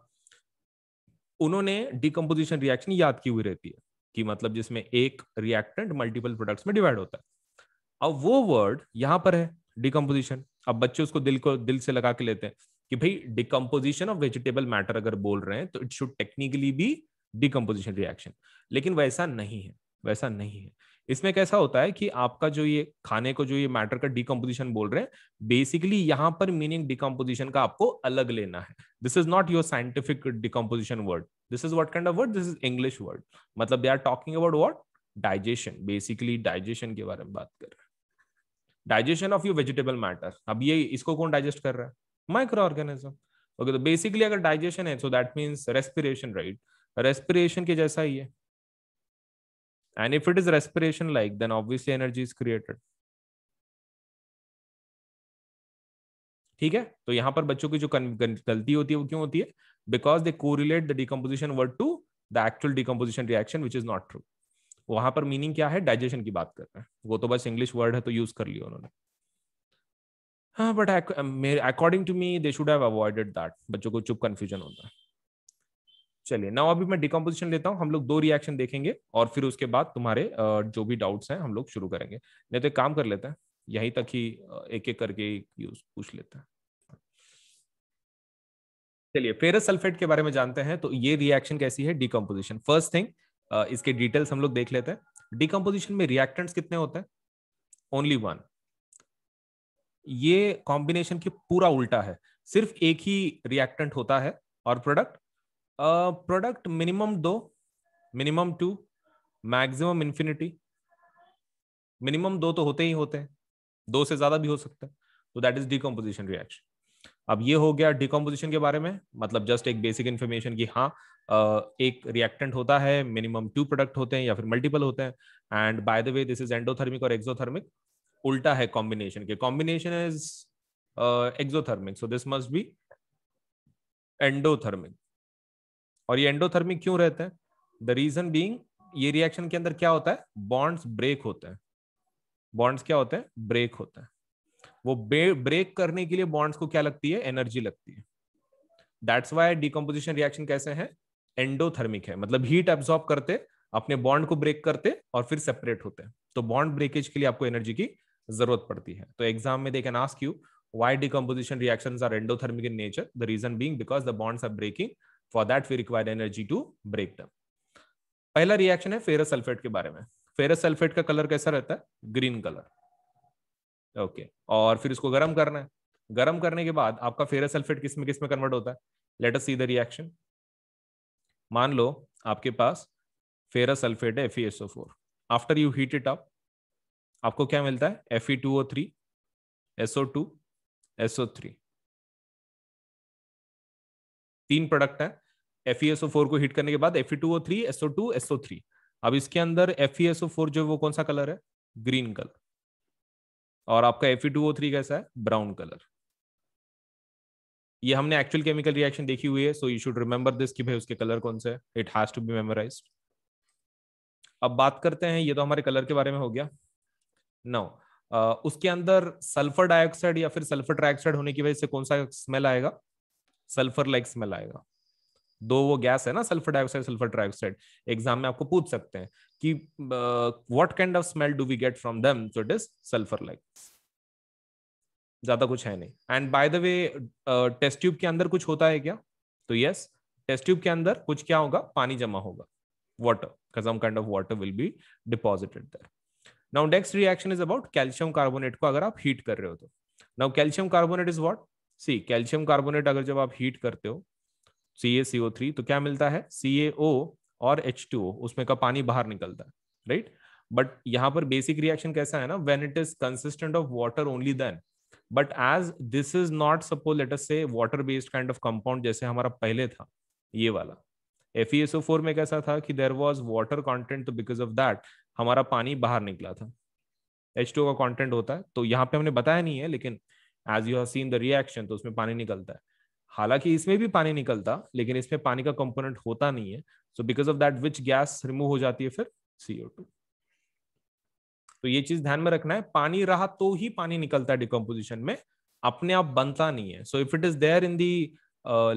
उन्होंने डिकम्पोजिशन रिएक्शन याद की हुई रहती है कि मतलब जिसमें एक रिएक्टेंट मल्टीपल प्रोडक्ट्स में डिवाइड होता है अब वो वर्ड यहाँ पर है डिकम्पोजिशन अब बच्चे उसको दिल को दिल से लगा के लेते हैं कि भाई डिकम्पोजिशन ऑफ वेजिटेबल मैटर अगर बोल रहे हैं तो it should technically be decomposition reaction लेकिन वैसा नहीं है वैसा नहीं है इसमें कैसा होता है कि आपका जो ये खाने को जो ये मैटर का डिकम्पोजिशन बोल रहे हैं बेसिकली यहाँ पर मीनिंग डिकम्पोजिशन का आपको अलग लेना है this is not your scientific decomposition word this is what kind of word this is English word मतलब they are talking about what digestion basically digestion के बारे में बात कर रहे हैं digestion of you vegetable matter अब ये इसको कौन डाइजेस्ट कर रहा है माइक्रो ऑर्गेनिज्म ओके तो बेसिकली अगर डाइजेशन है so that means respiration right respiration के जैसा ही है and if it is respiration like then obviously energy is created ठीक है तो यहाँ पर बच्चों की जो गलती होती है वो क्यों होती है because they correlate the decomposition word to the actual decomposition reaction which is not true वहां पर मीनिंग क्या है डाइजेशन की बात कर रहे हैं वो तो बस इंग्लिश वर्ड है तो यूज कर लिया उन्होंने हाँ but according to me they should have avoided that बच्चों को चुप कंफ्यूजन होता है चलिए नाउ अभी मैं डिकम्पोजिशन लेता हूँ हम लोग दो रिएक्शन देखेंगे और फिर उसके बाद तुम्हारे जो भी डाउट्स हैं हम लोग शुरू करेंगे नहीं तो एक काम कर लेते हैं यहीं तक ही एक एक करके पूछ लेते हैं चलिए फेरस सल्फेट के बारे में जानते हैं तो ये रिएक्शन कैसी है डिकम्पोजिशन फर्स्ट थिंग इसके डिटेल्स हम लोग देख लेते हैं डिकम्पोजिशन में रिएक्टेंट्स कितने होते हैं ओनली वन ये कॉम्बिनेशन के पूरा उल्टा है सिर्फ एक ही रिएक्टेंट होता है और प्रोडक्ट प्रोडक्ट मिनिमम दो minimum two maximum infinity minimum दो तो होते ही होते हैं दो से ज्यादा भी हो सकता है तो दैट इज डिकम्पोजिशन रिएक्शन अब ये हो गया डिकम्पोजिशन के बारे में मतलब जस्ट एक बेसिक इन्फॉर्मेशन की हाँ एक रिएक्टेंट होता है मिनिमम टू प्रोडक्ट होते हैं या फिर मल्टीपल होते हैं and by the way this is endothermic और एक्सोथर्मिक उल्टा है कॉम्बिनेशन के combination is exothermic so this must be endothermic और ये एंडोथर्मिक क्यों रहते हैं द रीजन बींग ये रिएक्शन के अंदर क्या होता है बॉन्ड्स ब्रेक होते हैं बॉन्ड्स क्या होते हैं ब्रेक होते हैं वो ब्रेक करने के लिए बॉन्ड्स को क्या लगती है एनर्जी लगती है दैट्स वाई डिकम्पोजिशन रिएक्शन कैसे है एंडोथर्मिक है मतलब हीट एब्सॉर्ब करते अपने बॉन्ड को ब्रेक करते और फिर सेपरेट होते हैं तो बॉन्ड ब्रेकेज के लिए आपको एनर्जी की जरूरत पड़ती है तो एग्जाम में they can ask you why decomposition reactions are endothermic in nature the reason being because the bonds are breaking for that we require energy to break them पहला रिएक्शन है फेरस सल्फेट के बारे में फेरस सल्फेट का कलर कैसा रहता है ग्रीन कलर ओके okay. और फिर इसको गर्म करना है गर्म करने के बाद आपका फेरस सल्फेट किस में किस में कन्वर्ट होता है let us see the reaction मान लो आपके पास फेरस सल्फेट है FeSO4 after you heat it up आपको क्या मिलता है Fe2O3 SO2 SO3 तीन प्रोडक्ट है एफ ई एसओ फोर को हिट करने के बाद F E two O three SO two SO three अब इसके अंदर एफ ई एसओ फोर जो है वो कौन सा कलर है ग्रीन कलर और आपका एफ टू ओ थ्री कैसा है ब्राउन कलर ये हमने एक्चुअल केमिकल रिएक्शन देखी हुई है so you should remember this कि भाई उसके कलर कौन से है it has to be memorise अब बात करते हैं ये तो हमारे कलर के बारे में हो गया नाउ uh, उसके अंदर सल्फर डाइऑक्साइड या फिर सल्फर ट्राइऑक्साइड होने की वजह से कौन सा स्मेल आएगा सल्फर लाइक स्मेल आएगा दो वो गैस है ना sulphur dioxide sulphur trioxide exam में आपको पूछ सकते हैं कि what kind of smell do we get from them so it is sulphur like ज्यादा कुछ है नहीं and by the way test tube के अंदर कुछ होता है क्या तो यस टेस्ट ट्यूब के अंदर कुछ क्या होगा पानी जमा होगा water some kind of water will be deposited there now next reaction is about calcium carbonate को अगर आप हीट कर रहे हो तो now calcium carbonate is what see calcium carbonate अगर जब आप हीट करते हो सी ए सी ओ थ्री तो क्या मिलता है सी ए ओ और एच टू ओ उसमें का पानी बाहर निकलता है राइट बट यहाँ पर बेसिक रिएक्शन कैसा है ना when it is consistent of water only then but as this is not suppose let say water based kind of compound जैसे हमारा पहले था ये वाला एफ ई फोर में कैसा था कि देर वॉज वाटर कॉन्टेंट तो बिकॉज ऑफ दैट हमारा पानी बाहर निकला था एच टू का कॉन्टेंट होता है तो यहाँ पे हमने बताया नहीं है लेकिन as you have seen the reaction तो उसमें पानी निकलता है हालांकि इसमें भी पानी निकलता लेकिन इसमें पानी का कंपोनेंट होता नहीं है so because of that which gas remove हो जाती है फिर सीओ टू तो ये चीज ध्यान में रखना है पानी रहा तो ही पानी निकलता है डिकम्पोजिशन में अपने आप बनता नहीं है so if it is there in the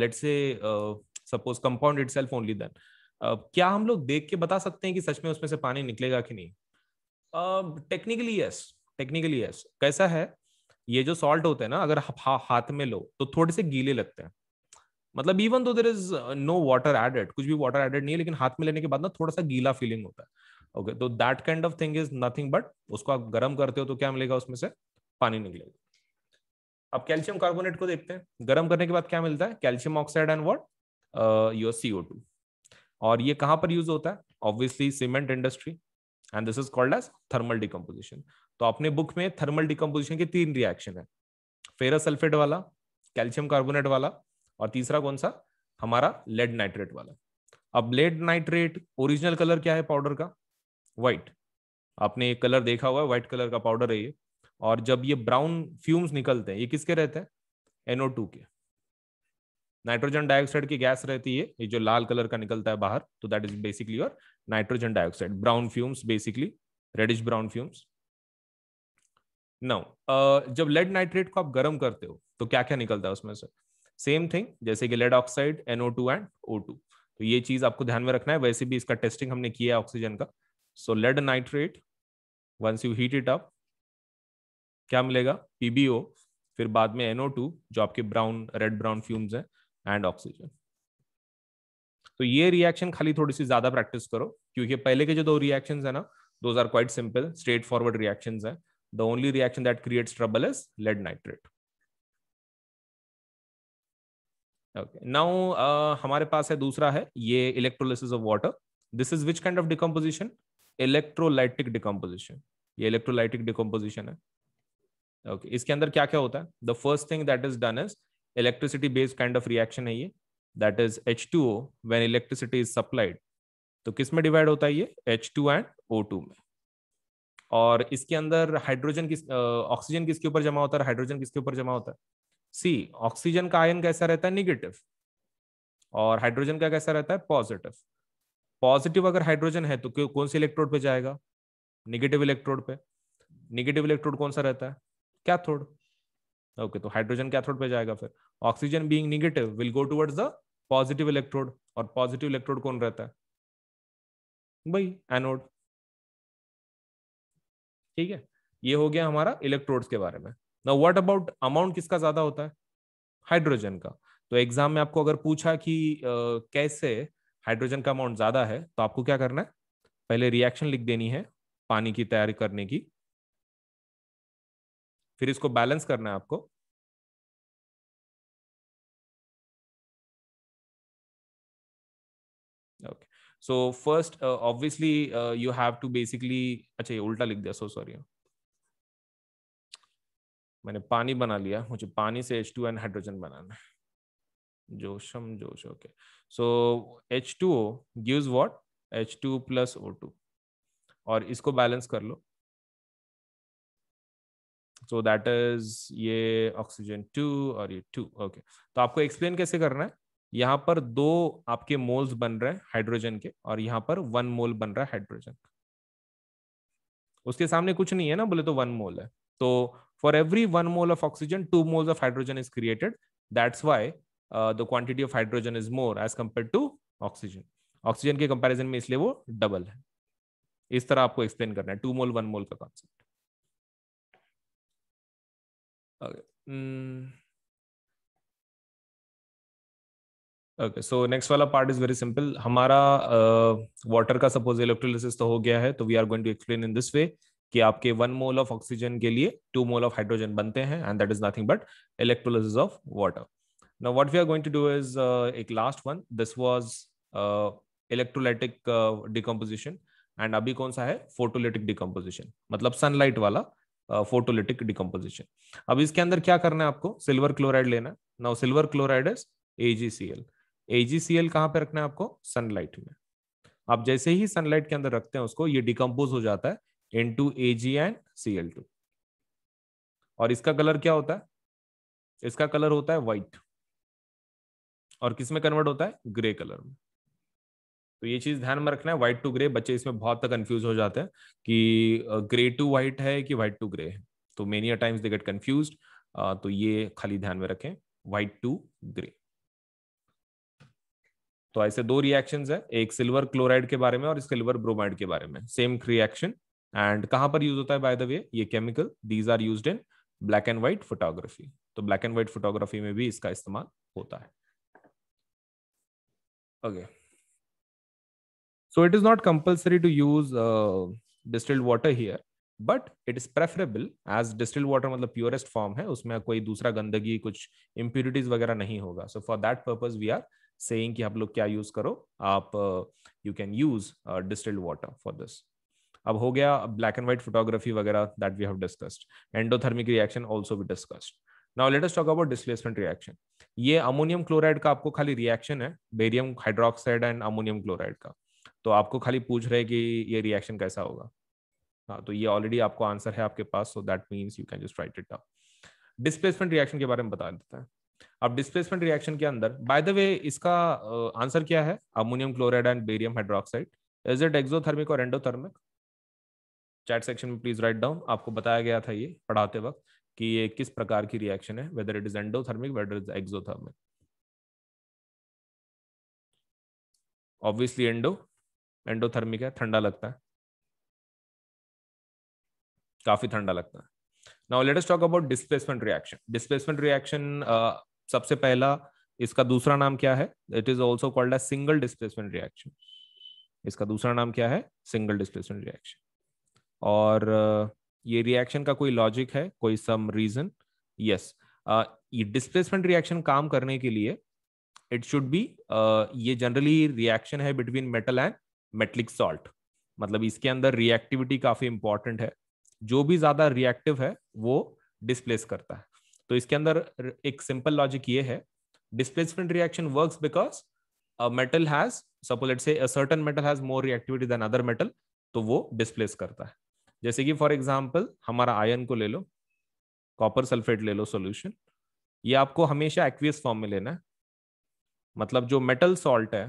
let say suppose compound itself only then क्या हम लोग देख के बता सकते हैं कि सच में उसमें से पानी निकलेगा कि नहीं टेक्निकली यस टेक्निकली यस कैसा है ये जो सॉल्ट होते हैं ना अगर हा, हाथ में लो तो थोड़े से गीले लगते हैं मतलब even though there is no water added कुछ भी वाटर एडेड नहीं है लेकिन हाथ में लेने के बाद ना थोड़ा सा गीला फीलिंग होता है ओके तो that kind of thing is nothing but उसको आप गर्म करते हो तो क्या मिलेगा उसमें से पानी निकलेगा अब कैल्शियम कार्बोनेट को देखते हैं गर्म करने के बाद क्या मिलता है calcium oxide and what your CO two और ये कहाँ पर यूज होता है obviously cement industry and this is called as thermal decomposition तो अपने बुक में थर्मल डिकम्पोजिशन के तीन रिएक्शन है फेरस सल्फेट वाला कैल्शियम कार्बोनेट वाला और तीसरा कौन सा हमारा लेड नाइट्रेट वाला अब लेड नाइट्रेट ओरिजिनल कलर क्या है पाउडर का व्हाइट आपने एक कलर देखा हुआ है व्हाइट कलर का पाउडर है ये और जब ये ब्राउन फ्यूम्स निकलते हैं ये किसके रहते हैं एनओ के नाइट्रोजन डाइऑक्साइड की गैस रहती है ये जो लाल कलर का निकलता है बाहर तो that is basically your nitrogen dioxide brown fumes basically reddish brown fumes now जब लेड नाइट्रेट को आप गर्म करते हो तो क्या क्या निकलता है उसमें से सेम थिंग जैसे कि lead oxide NO two and O two तो ये चीज आपको ध्यान में रखना है वैसे भी इसका टेस्टिंग हमने किया है ऑक्सीजन का so lead nitrate once you heat it up क्या मिलेगा पीबीओ फिर बाद में एनओ टू जो आपके ब्राउन रेड ब्राउन फ्यूम्स हैं एंड ऑक्सीजन तो ये रिएक्शन खाली थोड़ी सी ज्यादा प्रैक्टिस करो क्योंकि पहले के जो दो रिएक्शन है ना those are quite simple straight forward reaction है the only reaction that creates trouble is lead nitrate okay now हमारे पास है दूसरा है ये electrolysis of water this is which kind of decomposition electrolytic decomposition ये इलेक्ट्रोलाइटिक डिकम्पोजिशन है ओके okay. इसके अंदर क्या क्या होता है the first thing that is done is electricity based kind of reaction है ये that is H two O when electricity is supplied तो किस में डिवाइड होता है ये H two and O two में और इसके अंदर हाइड्रोजन किस ऑक्सीजन किसके ऊपर जमा होता है हाइड्रोजन किसके ऊपर जमा होता है सी ऑक्सीजन का आयन कैसा रहता है निगेटिव और हाइड्रोजन का कैसा रहता है पॉजिटिव पॉजिटिव अगर हाइड्रोजन है तो कौन से इलेक्ट्रोड पे जाएगा निगेटिव इलेक्ट्रोड पे निगेटिव इलेक्ट्रोड कौन सा रहता है कैथोड ओके okay, तो हाइड्रोजन कैथोड पे जाएगा फिर oxygen being negative will go towards the positive electrode और पॉजिटिव इलेक्ट्रोड कौन रहता है भाई एनोड ठीक है ये हो गया हमारा इलेक्ट्रोड्स के बारे में नाउ व्हाट अबाउट अमाउंट किसका ज्यादा होता है हाइड्रोजन का तो एग्जाम में आपको अगर पूछा कि uh, कैसे हाइड्रोजन का अमाउंट ज्यादा है तो आपको क्या करना है पहले रिएक्शन लिख देनी है पानी की तैयारी करने की फिर इसको बैलेंस करना है आपको so first obviously you have to basically अच्छा ये उल्टा लिख दिया सो सॉरी मैंने पानी बना लिया मुझे पानी से एच टू एंड हाइड्रोजन बनाना है जोशम जोश okay so H what H two plus O two और इसको बैलेंस कर लो सो दैट इज ये ऑक्सीजन टू और ये टू ओके okay. तो आपको एक्सप्लेन कैसे करना है यहाँ पर दो आपके मोल्स बन रहे हैं हाइड्रोजन के और यहाँ पर वन मोल बन रहा है हाइड्रोजन का उसके सामने कुछ नहीं है ना बोले तो वन मोल है तो for every one mole of oxygen two moles of hydrogen is created that's why the quantity of hydrogen is more as compare to oxygen oxygen के कंपेरिजन में इसलिए वो डबल है इस तरह आपको एक्सप्लेन करना है टू मोल वन मोल का कॉन्सेप्ट ओके सो नेक्स्ट वाला पार्ट इज वेरी सिंपल हमारा वाटर uh, का सपोज इलेक्ट्रोलिसिस तो हो गया है तो we are going to explain in this way कि आपके वन मोल ऑफ ऑक्सीजन के लिए टू मोल ऑफ हाइड्रोजन बनते हैं and that is nothing but electrolysis of water now what we are going to do is एक last one this this electrolytic decomposition and अभी कौन सा है फोटोलिटिक डिकम्पोजिशन मतलब सनलाइट वाला फोटोलिटिक uh, डिकम्पोजिशन अब इसके अंदर क्या करना है आपको सिल्वर क्लोराइड लेना now silver chloride is AGCL AGCL कहां पे रखना है आपको सनलाइट में आप जैसे ही सनलाइट के अंदर रखते हैं उसको ये डिकम्पोज हो जाता है into AG and CL two और इसका कलर क्या होता है इसका कलर होता है व्हाइट और किस में कन्वर्ट होता है ग्रे कलर में तो ये चीज ध्यान में रखना है व्हाइट टू ग्रे बच्चे इसमें बहुत कंफ्यूज हो जाते हैं कि ग्रे टू व्हाइट है कि व्हाइट टू ग्रे है तो many times they get confused तो ये खाली ध्यान में रखें व्हाइट टू ग्रे तो ऐसे दो रिएक्शन है एक सिल्वर क्लोराइड के बारे में और सिल्वर ब्रोमाइड के बारे में सेम रिएक्शन एंड कहां पर यूज होता है बाय द वे ये chemical these are use in black and white photography तो ब्लैक एंड व्हाइट फोटोग्राफी में भी इसका इस्तेमाल होता है okay so it is not compulsory to use distilled water here but it is preferable as distilled water मतलब प्योरेस्ट फॉर्म है उसमें कोई दूसरा गंदगी कुछ इम्प्यूरिटीज वगैरह नहीं होगा so for that purpose we are saying कि आप लोग क्या यूज करो आप you can use distilled water for this अब हो गया ब्लैक एंड व्हाइट फोटोग्राफी वगैरह that we have discussed endothermic reaction also be discussed now let us talk about displacement reaction ये अमोनियम क्लोराइड का आपको खाली रिएक्शन है barium hydroxide and ammonium chloride का तो आपको खाली पूछ रहे कि ये रिएक्शन कैसा होगा हाँ तो ये ऑलरेडी आपको आंसर है आपके पास so that means you can just write it down displacement reaction के बारे में बता देता है अब डिस्प्लेसमेंट रिएक्शन के अंदर बाय द वे इसका आंसर क्या है ammonium chloride and barium hydroxide is it exothermic और एंडोथर्मिक चैट सेक्शन में प्लीज राइट डाउन आपको बताया गया था ये पढ़ाते वक्त कि ये किस प्रकार की रिएक्शन है whether it is endothermic whether is exothermic obviously endo endothermic है ठंडा लगता है काफी ठंडा लगता है now let us talk about displacement reaction displacement reaction सबसे पहला इसका दूसरा नाम क्या है it is also called a single displacement reaction इसका दूसरा नाम क्या है सिंगल डिस्प्लेसमेंट रिएक्शन और uh, ये रिएक्शन का कोई लॉजिक है कोई सम रीजन यस ये डिस्प्लेसमेंट रिएक्शन काम करने के लिए इट शुड बी ये जनरली रिएक्शन है between metal and metallic salt मतलब इसके अंदर रिएक्टिविटी काफी इंपॉर्टेंट है जो भी ज्यादा रिएक्टिव है वो डिस्प्लेस करता है तो इसके अंदर एक सिंपल लॉजिक ये है displacement reaction work because a metal has suppose let's say a certain metal has more reactivity than तो वो डिस्प्लेस करता है जैसे कि फॉर एग्जाम्पल हमारा आयन को ले लो कॉपर सल्फेट ले लो सोल्यूशन ये आपको हमेशा एक्वियस फॉर्म में लेना है मतलब जो मेटल सॉल्ट है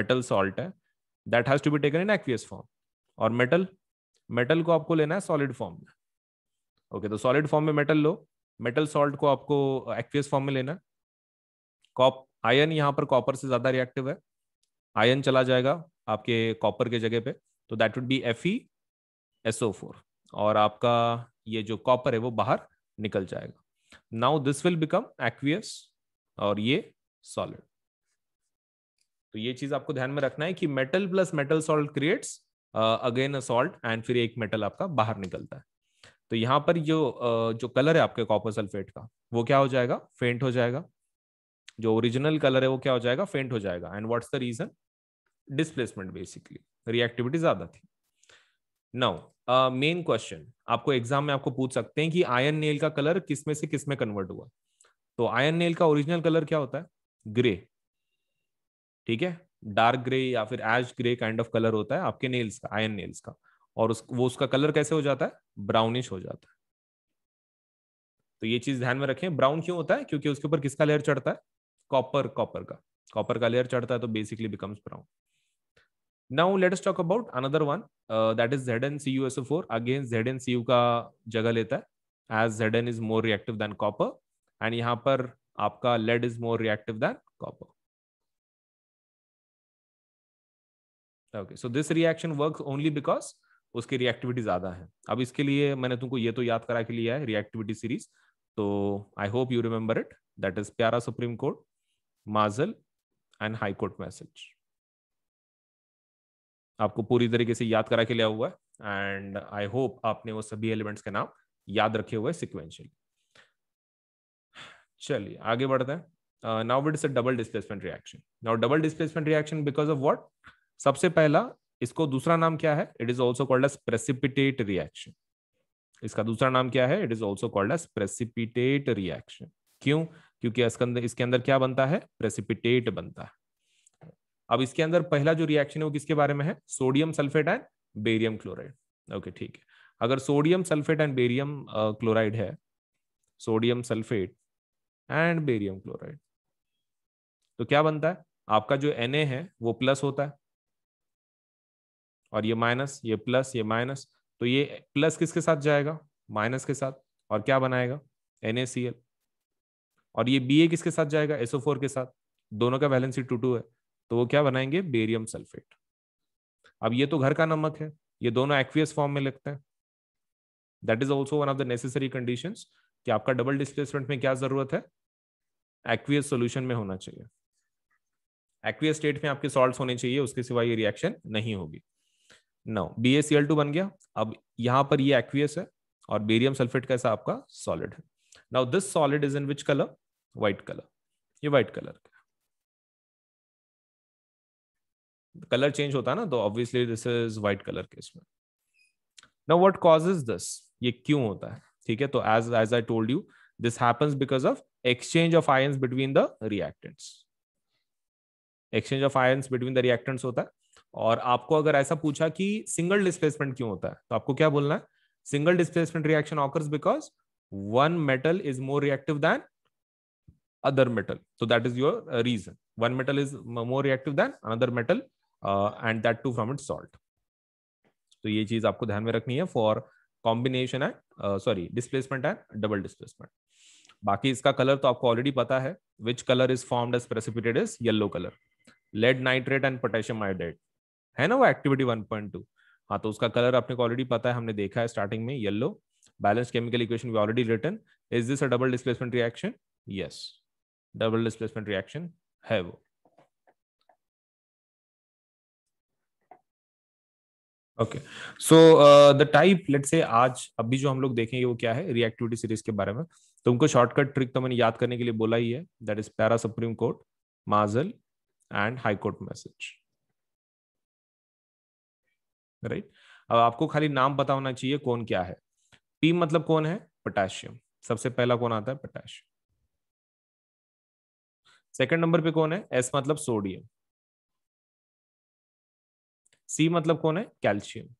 मेटल सॉल्ट है that has to be taken in aqueous form और मेटल मेटल को आपको लेना है सॉलिड फॉर्म में ओके तो सॉलिड फॉर्म में मेटल लो मेटल सॉल्ट को आपको एक्वियस फॉर्म में लेना है कॉप आयन यहाँ पर कॉपर से ज्यादा रिएक्टिव है आयन चला जाएगा आपके कॉपर के जगह पे तो that would be F E SO four और आपका ये जो कॉपर है वो बाहर निकल जाएगा now this will become aqueous और ये सॉलिड तो ये चीज आपको ध्यान में रखना है कि metal plus metal salt creates again a salt and फिर एक मेटल आपका बाहर निकलता है तो यहाँ पर जो जो कलर है आपके कॉपर सल्फेट का वो क्या हो जाएगा फेंट हो जाएगा जो ओरिजिनल कलर है वो क्या हो जाएगा फेंट हो जाएगा and what's the reason displacement basically reactivity ज्यादा थी नाउ मेन क्वेश्चन आपको एग्जाम में आपको पूछ सकते हैं कि आयन नेल का कलर किसमें से किसमें कन्वर्ट हुआ तो आयन नेल का ओरिजिनल कलर क्या होता है ग्रे ठीक है डार्क ग्रे या फिर ash grey kind of colour होता है आपके नेल्स का आयन नेल्स का और उस वो उसका कलर कैसे हो जाता है ब्राउनिश हो जाता है तो ये चीज ध्यान में रखें ब्राउन क्यों होता है क्योंकि उसके ऊपर किसका लेयर चढ़ता है कॉपर कॉपर का कॉपर का लेयर चढ़ता है तो basically becomes brown now let us talk about another one that is Z N C U S O four again Z N C U का जगह लेता है as Z N is more reactive than copper and यहाँ पर आपका lead is more reactive than copper okay so this reaction work only because उसकी रिएक्टिविटी ज्यादा है अब इसके लिए मैंने तुमको ये तो याद करा के लिया है रिएक्टिविटी सीरीज तो I hope you remember it that is प्यारा सुप्रीम कोर्ट माजल एंड हाई कोर्ट मैसेज आपको पूरी तरीके से याद करा के लिया हुआ है एंड आई होप आपने वो सभी एलिमेंट्स के नाम याद रखे हुए सिक्वेंशियल चलिए आगे बढ़ते हैं now it is a double displacement reaction now double displacement reaction because of what सबसे पहला इसको दूसरा नाम क्या है it is also called as precipitate reaction इसका दूसरा नाम क्या है it is also called as precipitate reaction क्यों क्योंकि इसके अंदर क्या बनता है प्रेसिपिटेट बनता है अब इसके अंदर पहला जो रिएक्शन है वो किसके बारे में है sodium sulphate and barium chloride okay ठीक है अगर sodium sulphate and barium chloride है sodium sulphate and barium chloride तो क्या बनता है आपका जो Na है वो प्लस होता है और ये माइनस ये प्लस ये माइनस तो ये प्लस किसके साथ जाएगा माइनस के साथ और क्या बनाएगा एन और ये बी किसके साथ जाएगा एसओ के साथ दोनों का बैलेंस टू टू है तो वो क्या बनाएंगे बेरियम सल्फेट अब ये तो घर का नमक है ये दोनों एक्वियस फॉर्म में लगते हैं that is also one of the necessary condition कि आपका डबल डिस्प्लेसमेंट में क्या जरूरत है एक्वियस सोल्यूशन में होना चाहिए एक्वियस स्टेट में आपके सॉल्ट होने चाहिए उसके सिवा ये रिएक्शन नहीं होगी no B A C L two बन गया अब यहां पर ये एक्वियस है और बेरियम सल्फेट कैसा आपका सॉलिड है now this solid is in which colour white colour ये व्हाइट कलर कलर चेंज होता है ना तो obviously this is white colour के इसमें नाउ व्हाट कॉजेज दिस ये क्यों होता है ठीक है तो as as I told you this happens because of exchange of ions between the reactants exchange of ions between the reactants होता है और आपको अगर ऐसा पूछा कि सिंगल डिस्प्लेसमेंट क्यों होता है तो आपको क्या बोलना है single displacement reaction occurs because one metal is more reactive than other metal तो that is your reason one metal is more reactive than another metal and that too from it salt तो ये चीज आपको ध्यान में रखनी है for combination and sorry displacement and double displacement बाकी इसका कलर तो आपको ऑलरेडी पता है which colour is formed as precipitated is yellow colour lead nitrate and potassium hydrate है ना वो एक्टिविटी वन पॉइंट टू हाँ तो उसका कलर आपने ऑलरेडी पता है हमने देखा है स्टार्टिंग में yellow balance chemical equation we already written is this a double displacement reaction yes double displacement reaction है वो okay so the type let say आज अभी जो हम लोग देखेंगे वो क्या है रिएक्टिविटी सीरीज के बारे में तुमको शॉर्टकट ट्रिक तो मैंने याद करने के लिए बोला ही है that is para supreme court माजल and high court message right अब आपको खाली नाम पता होना चाहिए कौन क्या है पी मतलब कौन है पोटेशियम सबसे पहला कौन आता है पोटेशियम सेकंड नंबर पे कौन है एस मतलब सोडियम सी मतलब कौन है कैल्शियम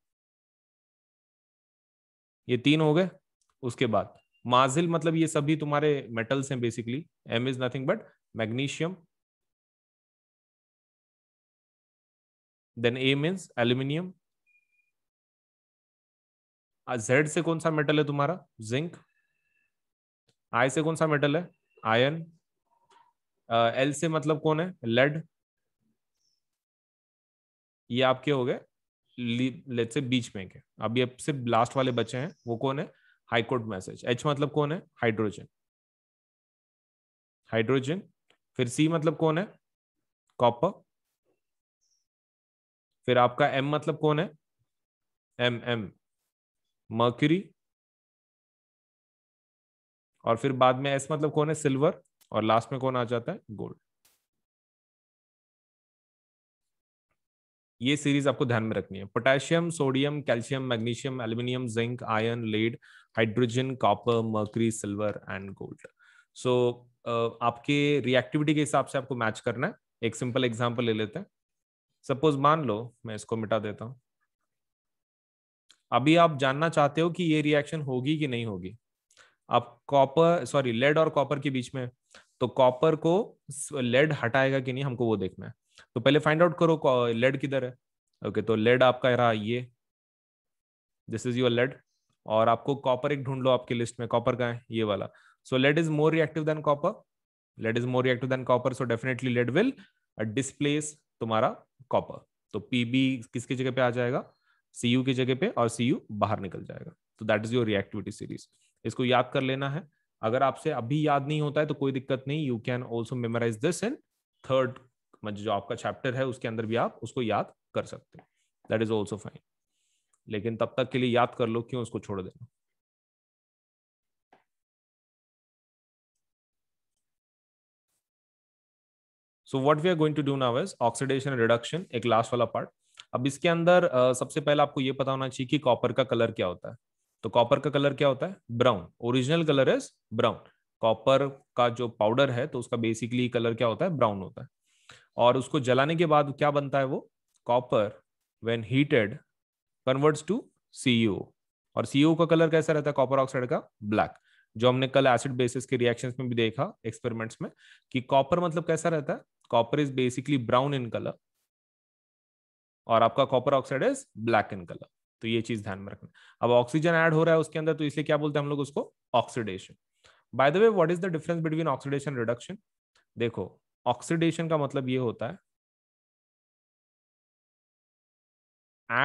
ये तीन हो गए उसके बाद माजिल मतलब ये सभी तुम्हारे मेटल्स हैं basically M is nothing but magnesium then A means aluminium Z से कौन सा मेटल है तुम्हारा जिंक आई से कौन सा मेटल है आयन एल से मतलब कौन है लेड ये आपके हो गए लेट से बीच में के अभी अब सिर्फ लास्ट वाले बचे हैं वो कौन है हाईकोर्ट मैसेज एच मतलब कौन है हाइड्रोजन हाइड्रोजन फिर सी मतलब कौन है कॉपर फिर आपका एम मतलब कौन है एम एम मर्क्यूरी और फिर बाद में एस मतलब कौन है सिल्वर और लास्ट में कौन आ जाता है गोल्ड ये सीरीज आपको ध्यान में रखनी है potassium sodium calcium magnesium aluminium zinc iron lead hydrogen copper mercury silver and gold so आपके रिएक्टिविटी के हिसाब से आपको मैच करना है एक सिंपल एग्जाम्पल ले लेते हैं सपोज मान लो मैं इसको मिटा देता हूं अभी आप जानना चाहते हो कि ये रिएक्शन होगी कि नहीं होगी आप कॉपर सॉरी लेड और कॉपर के बीच में तो कॉपर को लेड हटाएगा कि नहीं हमको वो देखना है तो पहले फाइंड आउट करो लेड किधर है ओके तो लेड आपका रहा ये दिस इज योर लेड और आपको कॉपर एक ढूंढ लो आपके लिस्ट में कॉपर का है ये वाला so lead is more reactive than copper lead is more reactive than copper so definitely lead will displace तुम्हारा कॉपर तो पीबी किसकी जगह पे आ जाएगा सी की जगह पे और सी बाहर निकल जाएगा तो that is your reactivity series इसको याद कर लेना है अगर आपसे अभी याद नहीं होता है तो कोई दिक्कत नहीं you can also memorise this in third जो आपका चैप्टर है उसके अंदर भी आप उसको याद कर सकते हैं दैट इज ऑल्सो फाइन लेकिन तब तक के लिए याद कर लो क्यों उसको छोड़ देना so what we are going to do now is oxidation reduction एक लास्ट वाला पार्ट अब इसके अंदर सबसे पहले आपको ये पता होना चाहिए कि कॉपर का कलर क्या होता है तो कॉपर का कलर क्या होता है brown original colour is brown copper का जो पाउडर है तो उसका बेसिकली कलर क्या होता है ब्राउन होता है और उसको जलाने के बाद क्या बनता है वो copper when heated converts to CEO और सीईओ का कलर कैसा रहता है कॉपर ऑक्साइड का ब्लैक जो हमने कल एसिड बेसिस के रिएक्शंस में भी देखा एक्सपेरिमेंट्स में कि कॉपर मतलब कैसा रहता है copper is basically brown in colour और आपका copper oxide is black in colour तो ये चीज ध्यान में रखना अब ऑक्सीजन ऐड हो रहा है उसके अंदर तो इसलिए क्या बोलते हैं हम लोग उसको oxidation by the way what is the difference between oxidation reduction देखो ऑक्सीडेशन का मतलब ये होता है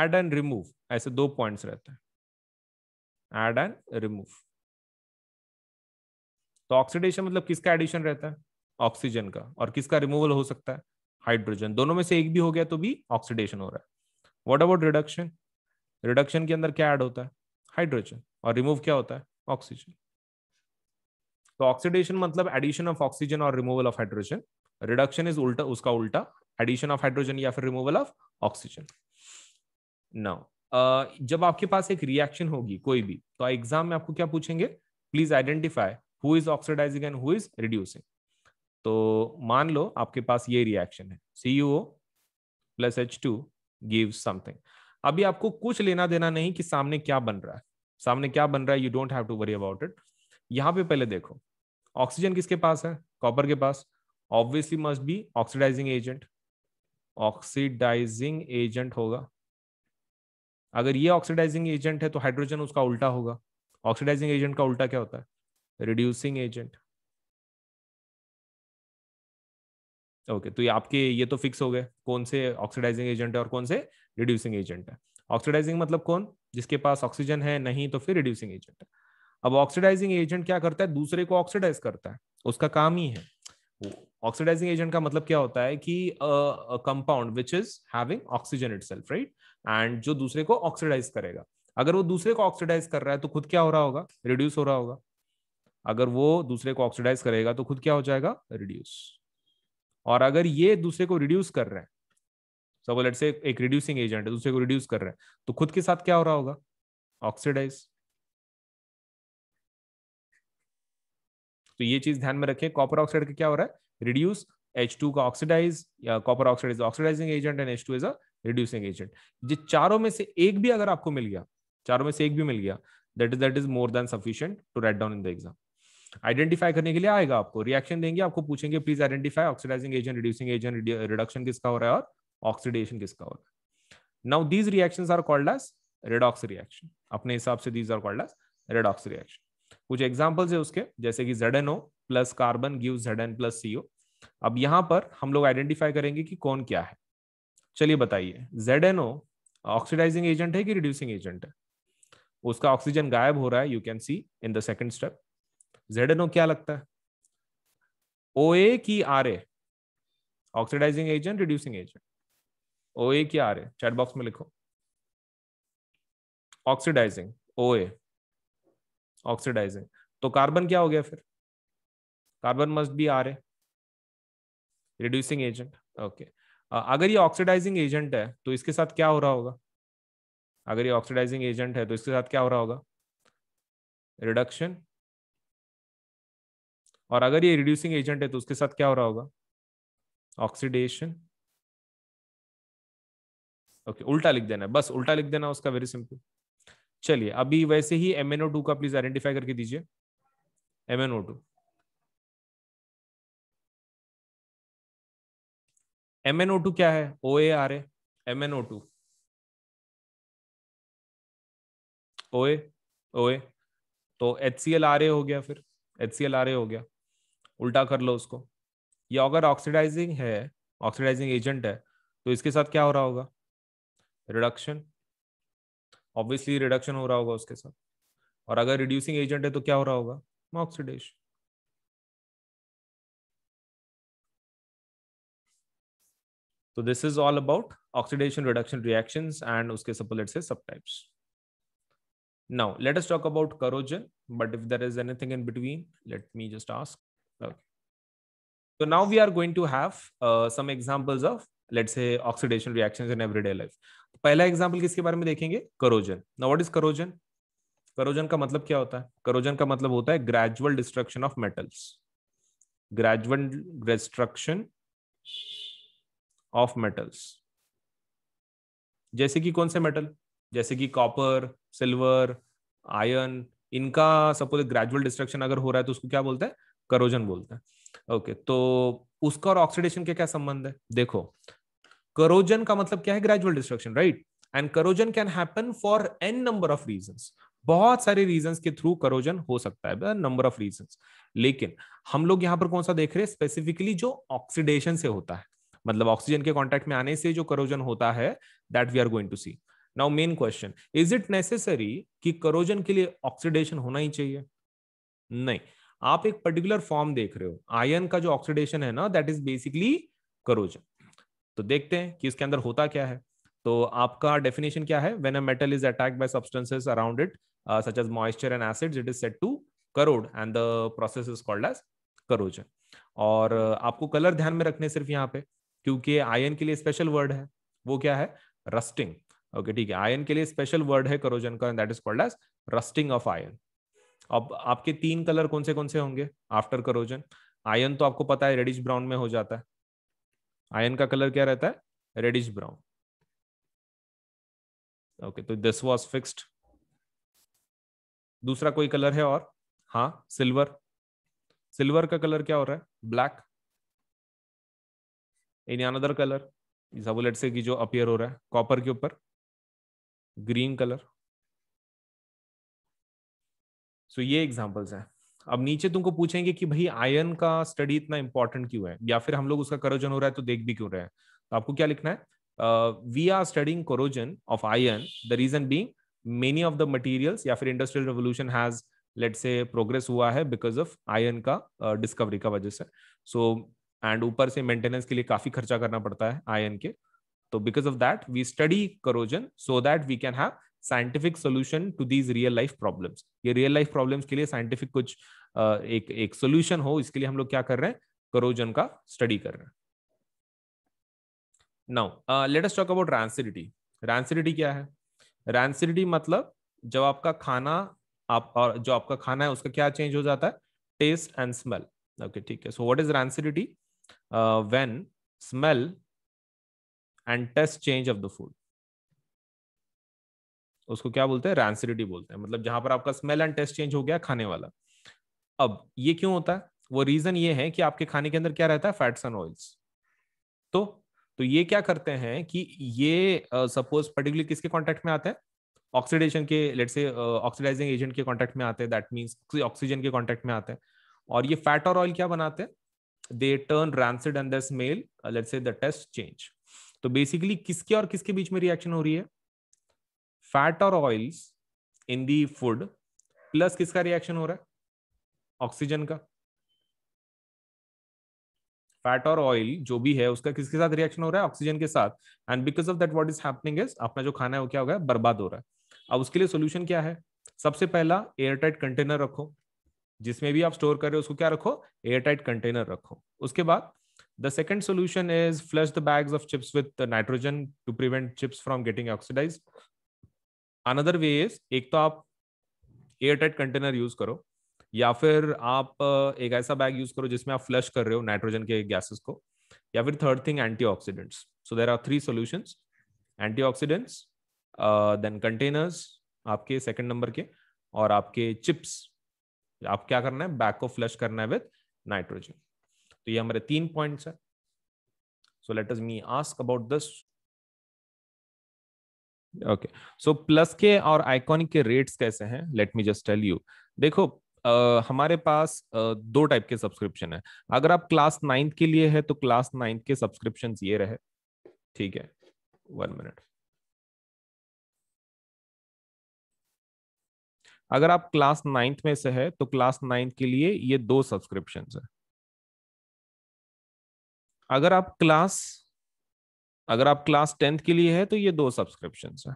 एड एंड रिमूव ऐसे दो पॉइंट्स रहते हैं एड एंड रिमूव तो ऑक्सीडेशन मतलब किसका एडिशन रहता है ऑक्सीजन का और किसका रिमूवल हो सकता है हाइड्रोजन दोनों में से एक भी हो गया तो भी ऑक्सीडेशन हो रहा है वॉट अबाउट रिडक्शन रिडक्शन के अंदर क्या ऐड होता है हाइड्रोजन और रिमूव क्या होता है ऑक्सीजन तो ऑक्सीडेशन मतलब एडिशन ऑफ ऑक्सीजन और removal of hydrogen reduction is उल्टा उसका उल्टा एडिशन ऑफ हाइड्रोजन या फिर रिमूवल ऑफ ऑक्सीजन नाउ जब आपके पास एक रिएक्शन होगी कोई भी तो एग्जाम में आपको क्या पूछेंगे please identify who is oxidising and who is reducing तो मान लो आपके पास ये रिएक्शन है C U O plus H two give something अभी आपको कुछ लेना देना नहीं कि सामने क्या बन रहा है सामने क्या बन रहा है you don't have to worry about it यहाँ पे पहले देखो ऑक्सीजन किसके पास है कॉपर के पास obviously must be oxidising agent oxidising agent होगा अगर ये ऑक्सीडाइजिंग एजेंट है तो हाइड्रोजन उसका उल्टा होगा ऑक्सीडाइजिंग एजेंट का उल्टा क्या होता है रिड्यूसिंग एजेंट ओके तो ये आपके ये तो फिक्स हो गए कौन से ऑक्सीडाइजिंग एजेंट है और कौन से रिड्यूसिंग एजेंट है ऑक्सीडाइजिंग मतलब कौन जिसके पास ऑक्सीजन है नहीं तो फिर रिड्यूसिंग एजेंट है अब ऑक्सीडाइजिंग एजेंट क्या करता है दूसरे को ऑक्सीडाइज करता है उसका काम ही है ऑक्सीडाइजिंग एजेंट का मतलब क्या होता है कि compound which is having oxygen it right and जो दूसरे को ऑक्सीडाइज करेगा अगर वो दूसरे को ऑक्सीडाइज कर रहा है तो खुद क्या हो रहा होगा रिड्यूस हो रहा होगा अगर वो दूसरे को ऑक्सीडाइज करेगा तो खुद क्या हो जाएगा रिड्यूस और अगर ये दूसरे को रिड्यूस कर रहे हैं सपोज लेट से एक रिड्यूसिंग एजेंट है दूसरे को रिड्यूस कर रहे हैं तो खुद के साथ क्या हो रहा होगा ऑक्सीडाइज तो ये चीज ध्यान में रखें कॉपर ऑक्साइड का क्या हो रहा है रिड्यूस एच टू का ऑक्सीडाइज या copper oxide is oxidising agent and H two is a reducing agent जो चारों में से एक भी अगर आपको मिल गया चारों में से एक भी मिल गया that is that is more than sufficient to write down in the exam identify करने के लिए आएगा आपको रिएक्शन देंगे आपको पूछेंगे please identify oxidising agent reducing agent reduction किसका हो रहा है और ऑक्सीडेशन किसका हो रहा है now these reaction are called as redox reaction अपने हिसाब से these are called as redox reaction कुछ एग्जाम्पल्स है उसके जैसे कि Z N O plus carbon give Z N plus CO अब यहाँ पर हम लोग आइडेंटिफाई करेंगे कि कौन क्या है चलिए बताइए Z N O oxidising agent है कि रिड्यूसिंग एजेंट है उसका ऑक्सीजन गायब हो रहा है you can see in the second step Z N O क्या लगता है ओ ए की R A oxidising agent reducing agent O A की आर ए चैट बॉक्स में लिखो ऑक्सीडाइजिंग ओ ए ऑक्सीडाइजिंग तो कार्बन क्या हो गया फिर carbon must be R A reducing agent okay अगर ये ऑक्सीडाइजिंग एजेंट है तो इसके साथ क्या हो रहा होगा अगर ये ऑक्सीडाइजिंग एजेंट है तो इसके साथ क्या हो रहा होगा रिडक्शन और अगर ये रिड्यूसिंग एजेंट है तो उसके साथ क्या हो रहा होगा ऑक्सीडेशन ओके उल्टा लिख देना बस उल्टा लिख देना उसका वेरी सिंपल चलिए अभी वैसे ही एमएनओ टू का प्लीज आइडेंटिफाई करके दीजिए एम टू टू क्या है O A R A two तो H C L R A हो गया फिर H C L R A हो गया उल्टा कर लो उसको ये अगर ऑक्सीडाइजिंग है ऑक्सीडाइजिंग एजेंट है तो इसके साथ क्या हो रहा होगा रिडक्शन ऑब्वियसली रिडक्शन हो रहा होगा उसके साथ और अगर रिड्यूसिंग एजेंट है तो क्या हो रहा होगा ऑक्सीडेशन तो this is all about oxidation reduction reactions and उसके सपोलेट से सब types now let talk about corrosion but if if is is anything in between let me just ask Okay. So now we are going to have uh, some examples of let's say oxidation reactions in everyday life. तो पहला एग्जाम्पल किसके बारे में देखेंगे करोजन ना व्हाट इज करोजन करोजन का मतलब क्या होता है करोजन का मतलब होता है gradual destruction of metals gradual destruction of metals जैसे कि कौन से मेटल जैसे कि कॉपर सिल्वर आयरन इनका सपोज ग्रेजुअल डिस्ट्रक्शन अगर हो रहा है तो उसको क्या बोलते हैं करोजन बोलते हैं ओके तो उसका और ऑक्सीडेशन के क्या संबंध है देखो करोजन का मतलब क्या है gradual destruction right and corrosion can happen for an number of reason बहुत सारे रीजन के थ्रू करोजन हो सकता है नंबर ऑफ रीजन लेकिन हम लोग यहाँ पर कौन सा देख रहे हैं स्पेसिफिकली जो ऑक्सीडेशन से होता है मतलब ऑक्सीजन के कॉन्टेक्ट में आने से जो करोजन होता है that we are going to see now main question is it necessary कि करोजन के लिए ऑक्सीडेशन होना ही चाहिए नहीं आप एक पर्टिकुलर फॉर्म देख रहे हो आयन का जो ऑक्सीडेशन है ना दैट इज बेसिकली करोजन तो देखते हैं कि इसके अंदर होता क्या है तो आपका डेफिनेशन क्या है when a metal is attack by substances around it such as moisture and acids it is said to corrode and the process is called as corrosion और uh, आपको कलर ध्यान में रखने सिर्फ यहाँ पे क्योंकि आयन के लिए स्पेशल वर्ड है वो क्या है रस्टिंग ओके ठीक है आयन के लिए स्पेशल वर्ड है करोजन का that is called as rusting of iron अब आपके तीन कलर कौन से कौन से होंगे आफ्टर करोजन आयन तो आपको पता है रेडिश ब्राउन में हो जाता है आयन का कलर क्या रहता है रेडिश ब्राउन ओके तो दिस वॉज फिक्स्ड दूसरा कोई कलर है और हाँ सिल्वर सिल्वर का कलर क्या हो रहा है black any another colour let say की जो अपियर हो रहा है कॉपर के ऊपर ग्रीन कलर सो so, ये एग्जाम्पल्स हैं अब नीचे तुमको पूछेंगे कि भाई आयन का स्टडी इतना इंपॉर्टेंट क्यों है या फिर हम लोग उसका करोजन हो रहा है तो देख भी क्यों रहे हैं तो आपको क्या लिखना है we are studying corrosion of iron the reason being many of the material या फिर industrial revolution has let say progress हुआ है बिकॉज ऑफ आयन का डिस्कवरी uh, का वजह से सो एंड ऊपर से मेंटेनेंस के लिए काफी खर्चा करना पड़ता है आयन के तो because of that we study corrosion so that we can have scientific solution to these real life problems ये रियल लाइफ प्रॉब्लम्स के लिए साइंटिफिक कुछ एक एक सोल्यूशन हो इसके लिए हम लोग क्या कर रहे हैं करोजन का स्टडी कर रहे हैं now let us talk about rancidity rancidity क्या है रैंसिडिटी मतलब जब आपका खाना आप और जो आपका खाना है उसका क्या चेंज हो जाता है टेस्ट एंड स्मेल ओके ठीक है so what is rancidity when smell and taste change of the food उसको क्या बोलते हैं रैंसिडिटी बोलते हैं मतलब जहां पर आपका स्मेल एंड टेस्ट चेंज हो गया खाने वाला अब ये क्यों होता है वो रीजन ये है कि आपके खाने के अंदर क्या रहता है फैट्स एंड ऑयल्स तो तो ये क्या करते हैं कि ये सपोज पर्टिकुलर किसके कॉन्टेक्ट में आते हैं ऑक्सीडेशन के लेट से ऑक्सीडाइजिंग एजेंट के कॉन्टेक्ट में आते हैं दैट मीन्स ऑक्सीजन के कॉन्टेक्ट में आते हैं और ये फैट और ऑयल क्या बनाते हैं they turn rancid and the smell let say the taste change तो बेसिकली किसके और किसके बीच में रिएक्शन हो रही है फैट और oils in the food plus किसका रिएक्शन हो रहा है ऑक्सीजन का फैट और ऑयल जो भी है उसका किसके साथ रिएक्शन हो रहा है ऑक्सीजन के साथ and because of that what is happening is अपना जो खाना है वो क्या हो गया बर्बाद हो रहा है अब उसके लिए सोल्यूशन क्या है सबसे पहला एयरटाइट कंटेनर रखो जिसमें भी आप स्टोर कर रहे हो उसको क्या रखो एयरटाइट कंटेनर रखो उसके बाद the second solution is flush the bags of chips with nitrogen to prevent chips from getting oxidise another way is एक तो आप एयर टाइट कंटेनर यूज करो या फिर आप एक ऐसा बैग यूज करो जिसमें आप फ्लश कर रहे हो नाइट्रोजन के गैसेस को या फिर third thing antioxidants so there are three solutions antioxidants then containers आपके सेकंड नंबर के और आपके चिप्स आप क्या करना है बैग को फ्लश करना है विद नाइट्रोजन तो ये हमारे तीन पॉइंट्स है so let us me ask about this okay so plus के और आइकॉनिक के रेट्स कैसे हैं let me just tell you देखो Uh, हमारे पास uh, दो टाइप के सब्सक्रिप्शन है अगर आप क्लास नाइन्थ के लिए है तो क्लास नाइन्थ के सब्सक्रिप्शन ये रहे ठीक है वन मिनट अगर आप क्लास नाइन्थ में से है तो क्लास नाइन्थ के लिए ये दो सब्सक्रिप्शन है अगर आप क्लास अगर आप क्लास टेंथ के लिए है तो ये दो सब्सक्रिप्शन है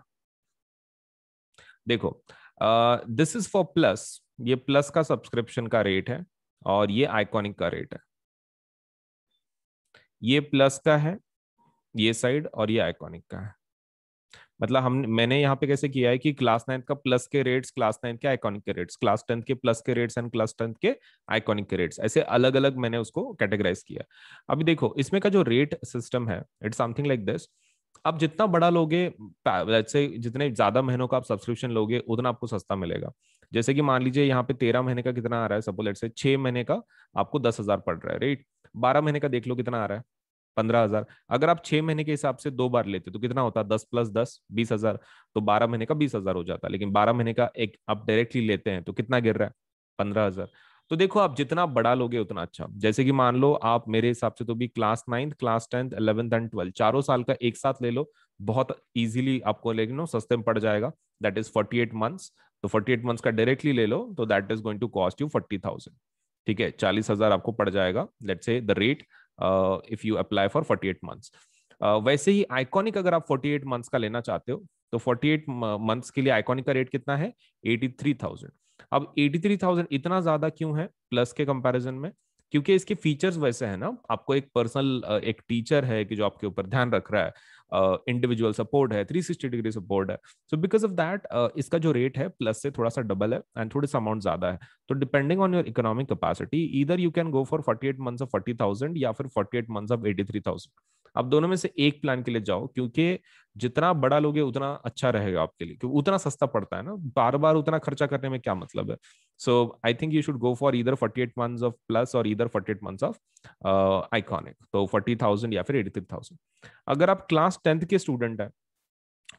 देखो दिस इज फॉर प्लस ये प्लस का सब्सक्रिप्शन का रेट है और ये आइकॉनिक का रेट है ये प्लस का है ये साइड और ये आइकॉनिक का है मतलब हम मैंने यहाँ पे कैसे किया है कि क्लास नाइन्थ का प्लस के रेट्स क्लास नाइन्थ के आइकॉनिक के रेट्स क्लास टेंथ के प्लस के रेट्स एंड क्लास टेंथ के आइकॉनिक के रेट्स ऐसे अलग अलग मैंने उसको कैटेगराइज किया अभी देखो इसमें का जो रेट सिस्टम है इट्स समथिंग लाइक दिस आप जितना बड़ा लोगे से जितने ज्यादा महीनों का आप सब्सक्रिप्शन लोगे उतना आपको सस्ता मिलेगा जैसे कि मान लीजिए यहाँ पे तेरह महीने का कितना आ रहा है सपोज लेट से छह महीने का आपको दस हजार पड़ रहा है रेट बारह महीने का देख लो कितना आ रहा है पंद्रह हजार अगर आप छह महीने के हिसाब से दो बार लेते तो कितना होता दस प्लस दस बीस हजार तो बारह महीने का बीस हजार हो जाता लेकिन बारह महीने का एक आप डायरेक्टली लेते हैं तो कितना गिर रहा है पंद्रह हजार तो देखो आप जितना बड़ा लोगे उतना अच्छा जैसे कि मान लो आप मेरे हिसाब से तो भी class ninth class tenth eleventh and twelfth चारों साल का एक साथ ले लो बहुत इजीली आपको लेकिन सस्ते में पड़ जाएगा that is forty eight months तो फोर्टी एट मंथ्स का डायरेक्टली ले लो तो that is going to cost you forty thousand ठीक है चालीस हजार आपको पड़ जाएगा let's say the rate if you apply for eight months वैसे ही आइकॉनिक अगर आप फोर्टी एट मंथ्स का लेना चाहते हो तो फोर्टी एट मंथ्स के लिए आइकॉनिक का रेट कितना है एटी थ्री थाउजेंड अब एटी थ्री थाउजेंड इतना ज्यादा क्यों है प्लस के कंपेरिजन में क्योंकि इसके फीचर्स वैसे हैं ना आपको एक पर्सनल एक टीचर है कि जो आपके ऊपर ध्यान रख रहा है इंडिविजुअल सपोर्ट है थ्री सिक्सटी डिग्री सपोर्ट है सो बिकॉज ऑफ दैट इसका जो रेट है प्लस से थोड़ा सा डबल है एंड थोड़ी सा अमाउंट ज्यादा है तो depending on your economic capacity इधर you can go for forty eight months of thousand या फिर forty eight months of eighty three thousand आप दोनों में से एक प्लान के लिए जाओ क्योंकि जितना बड़ा लोगे उतना अच्छा रहेगा आपके लिए क्योंकि उतना सस्ता पड़ता है ना बार बार उतना खर्चा करने में क्या मतलब है so I think you should go for इधर forty eight month of Plus और इधर forty eight month of Iconic तो फोर्टी थाउजेंड या फिर एटी थ्री थाउजेंड अगर आप क्लास टेंथ के स्टूडेंट है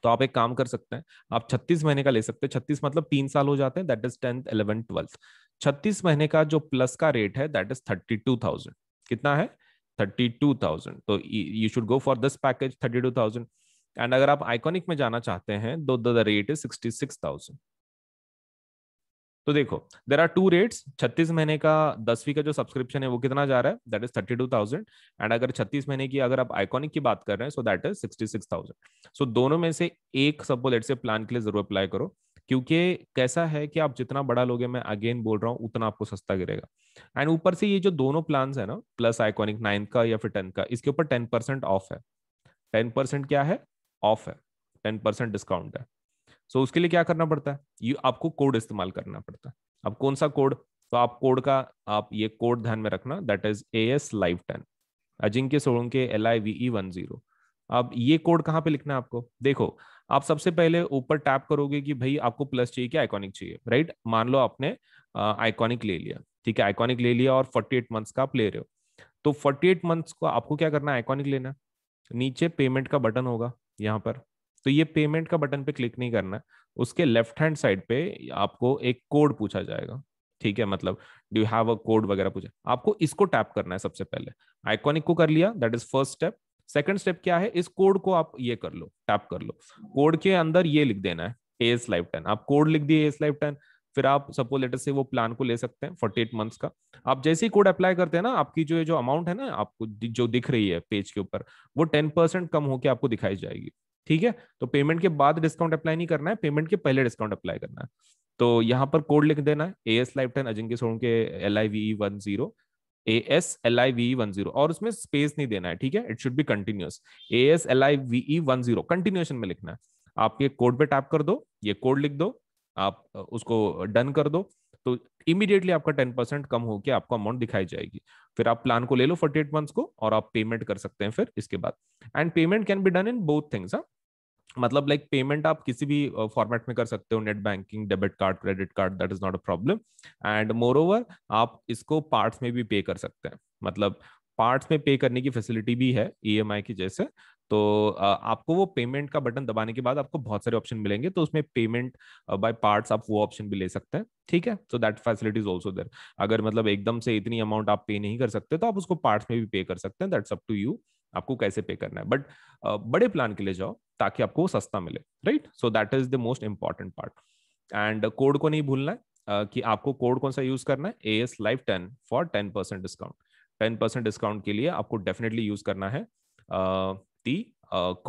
तो आप एक काम कर सकते हैं आप छत्तीस महीने का ले सकते हैं छत्तीस मतलब तीन साल हो जाते हैं that is tenth eleven twelfth छत्तीस महीने का जो प्लस का रेट है that is thirty two thousand कितना है 32,000 तो you should go for this package 32,000 and अगर आप आइकॉनिक में जाना चाहते हैं तो द रेट इज 66,000 तो देखो देर आर टू रेट्स 36 महीने का दसवीं का जो सब्सक्रिप्शन है वो कितना जा रहा है दैट इज 32,000 एंड अगर 36 महीने की अगर आप आइकॉनिक की बात कर रहे हैं सो दैट इज 66,000 सो दोनों में से एक सबको लेट से प्लान के लिए जरूर अप्लाई करो क्योंकि कैसा है कि आप जितना बड़ा लोगे मैं अगेन बोल रहा हूँ उतना आपको सस्ता गिरेगा एंड ऊपर से ये जो दोनों प्लान है ना प्लस आइकॉनिक नाइन का या फिर टेन का इसके ऊपर टेन परसेंट ऑफ है टेन परसेंट क्या है ऑफ है टेन परसेंट डिस्काउंट है सो so, उसके लिए क्या करना पड़ता है ये आपको कोड इस्तेमाल करना पड़ता है अब कौन सा कोड तो आप कोड का आप ये कोड ध्यान में रखना that is A S live ten Ajinkya के L I V E one zero अब ये कोड कहाँ पे लिखना है आपको देखो आप सबसे पहले ऊपर टैप करोगे कि भाई आपको प्लस चाहिए कि आइकॉनिक चाहिए राइट मान लो आपने आइकॉनिक ले लिया ठीक है आइकॉनिक ले लिया और 48 मंथ्स का आप ले रहे हो तो 48 मंथ्स को आपको क्या करना है आइकॉनिक लेना नीचे पेमेंट का बटन होगा यहाँ पर तो ये पेमेंट का बटन पे क्लिक नहीं करना उसके लेफ्ट हैंड साइड पे आपको एक कोड पूछा जाएगा ठीक है मतलब डू हैव अ कोड वगैरह पूछा आपको इसको टैप करना है सबसे पहले आइकॉनिक को कर लिया that is first step second step क्या है इस कोड को आप ये कर लो टैप कर लो कोड के अंदर ये लिख देना है एस लाइफ टेन आप कोड लिख दिए एस लाइफ टेन फिर आप सपोज लेटर से वो प्लान को ले सकते हैं फोर्टी एट मंथ्स का आप जैसे ही कोड अप्लाई करते हैं ना आपकी जो जो अमाउंट है ना आपको जो दिख रही है पेज के ऊपर वो टेन परसेंट कम होकर आपको दिखाई जाएगी ठीक है तो पेमेंट के बाद डिस्काउंट अप्लाई नहीं करना है पेमेंट के पहले डिस्काउंट अप्लाई करना है तो यहाँ पर कोड लिख देना है A S life ten Ajinkya सोन के L I V one zero A S L I V one zero और उसमें स्पेस नहीं देना है ठीक है it should be continuous A S L I V one zero continuation में लिखना है आप ये कोड पे टैप कर दो ये कोड लिख दो आप उसको डन कर दो तो इमीडिएटली आपका टेन परसेंट कम होकर आपको अमाउंट दिखाई जाएगी फिर आप प्लान को ले लो फोर्टी एट मंथ्स को और आप पेमेंट कर सकते हैं फिर इसके बाद and payment can be done in both things हाँ मतलब लाइक like पेमेंट आप किसी भी फॉर्मेट में कर सकते हो net banking debit card credit card that is not a problem and moreover आप इसको पार्ट्स में भी पे कर सकते हैं मतलब पार्ट्स में पे करने की फैसिलिटी भी है ई e की जैसे तो आपको वो पेमेंट का बटन दबाने के बाद आपको बहुत सारे ऑप्शन मिलेंगे तो उसमें पेमेंट बाय पार्ट्स आप वो ऑप्शन भी ले सकते हैं ठीक है so that facility is also there अगर मतलब एकदम से इतनी अमाउंट आप पे नहीं कर सकते तो आप उसको पार्ट्स में भी पे कर सकते हैं दैट्स अप टू यू आपको कैसे पे करना है बट बड़े प्लान के लिए जाओ ताकि आपको सस्ता मिले right so that is the most important part and code को नहीं भूलना है uh, कि आपको कोड कौन सा यूज करना है A S life ten for ten percent discount ten percent discount के लिए आपको डेफिनेटली यूज करना है the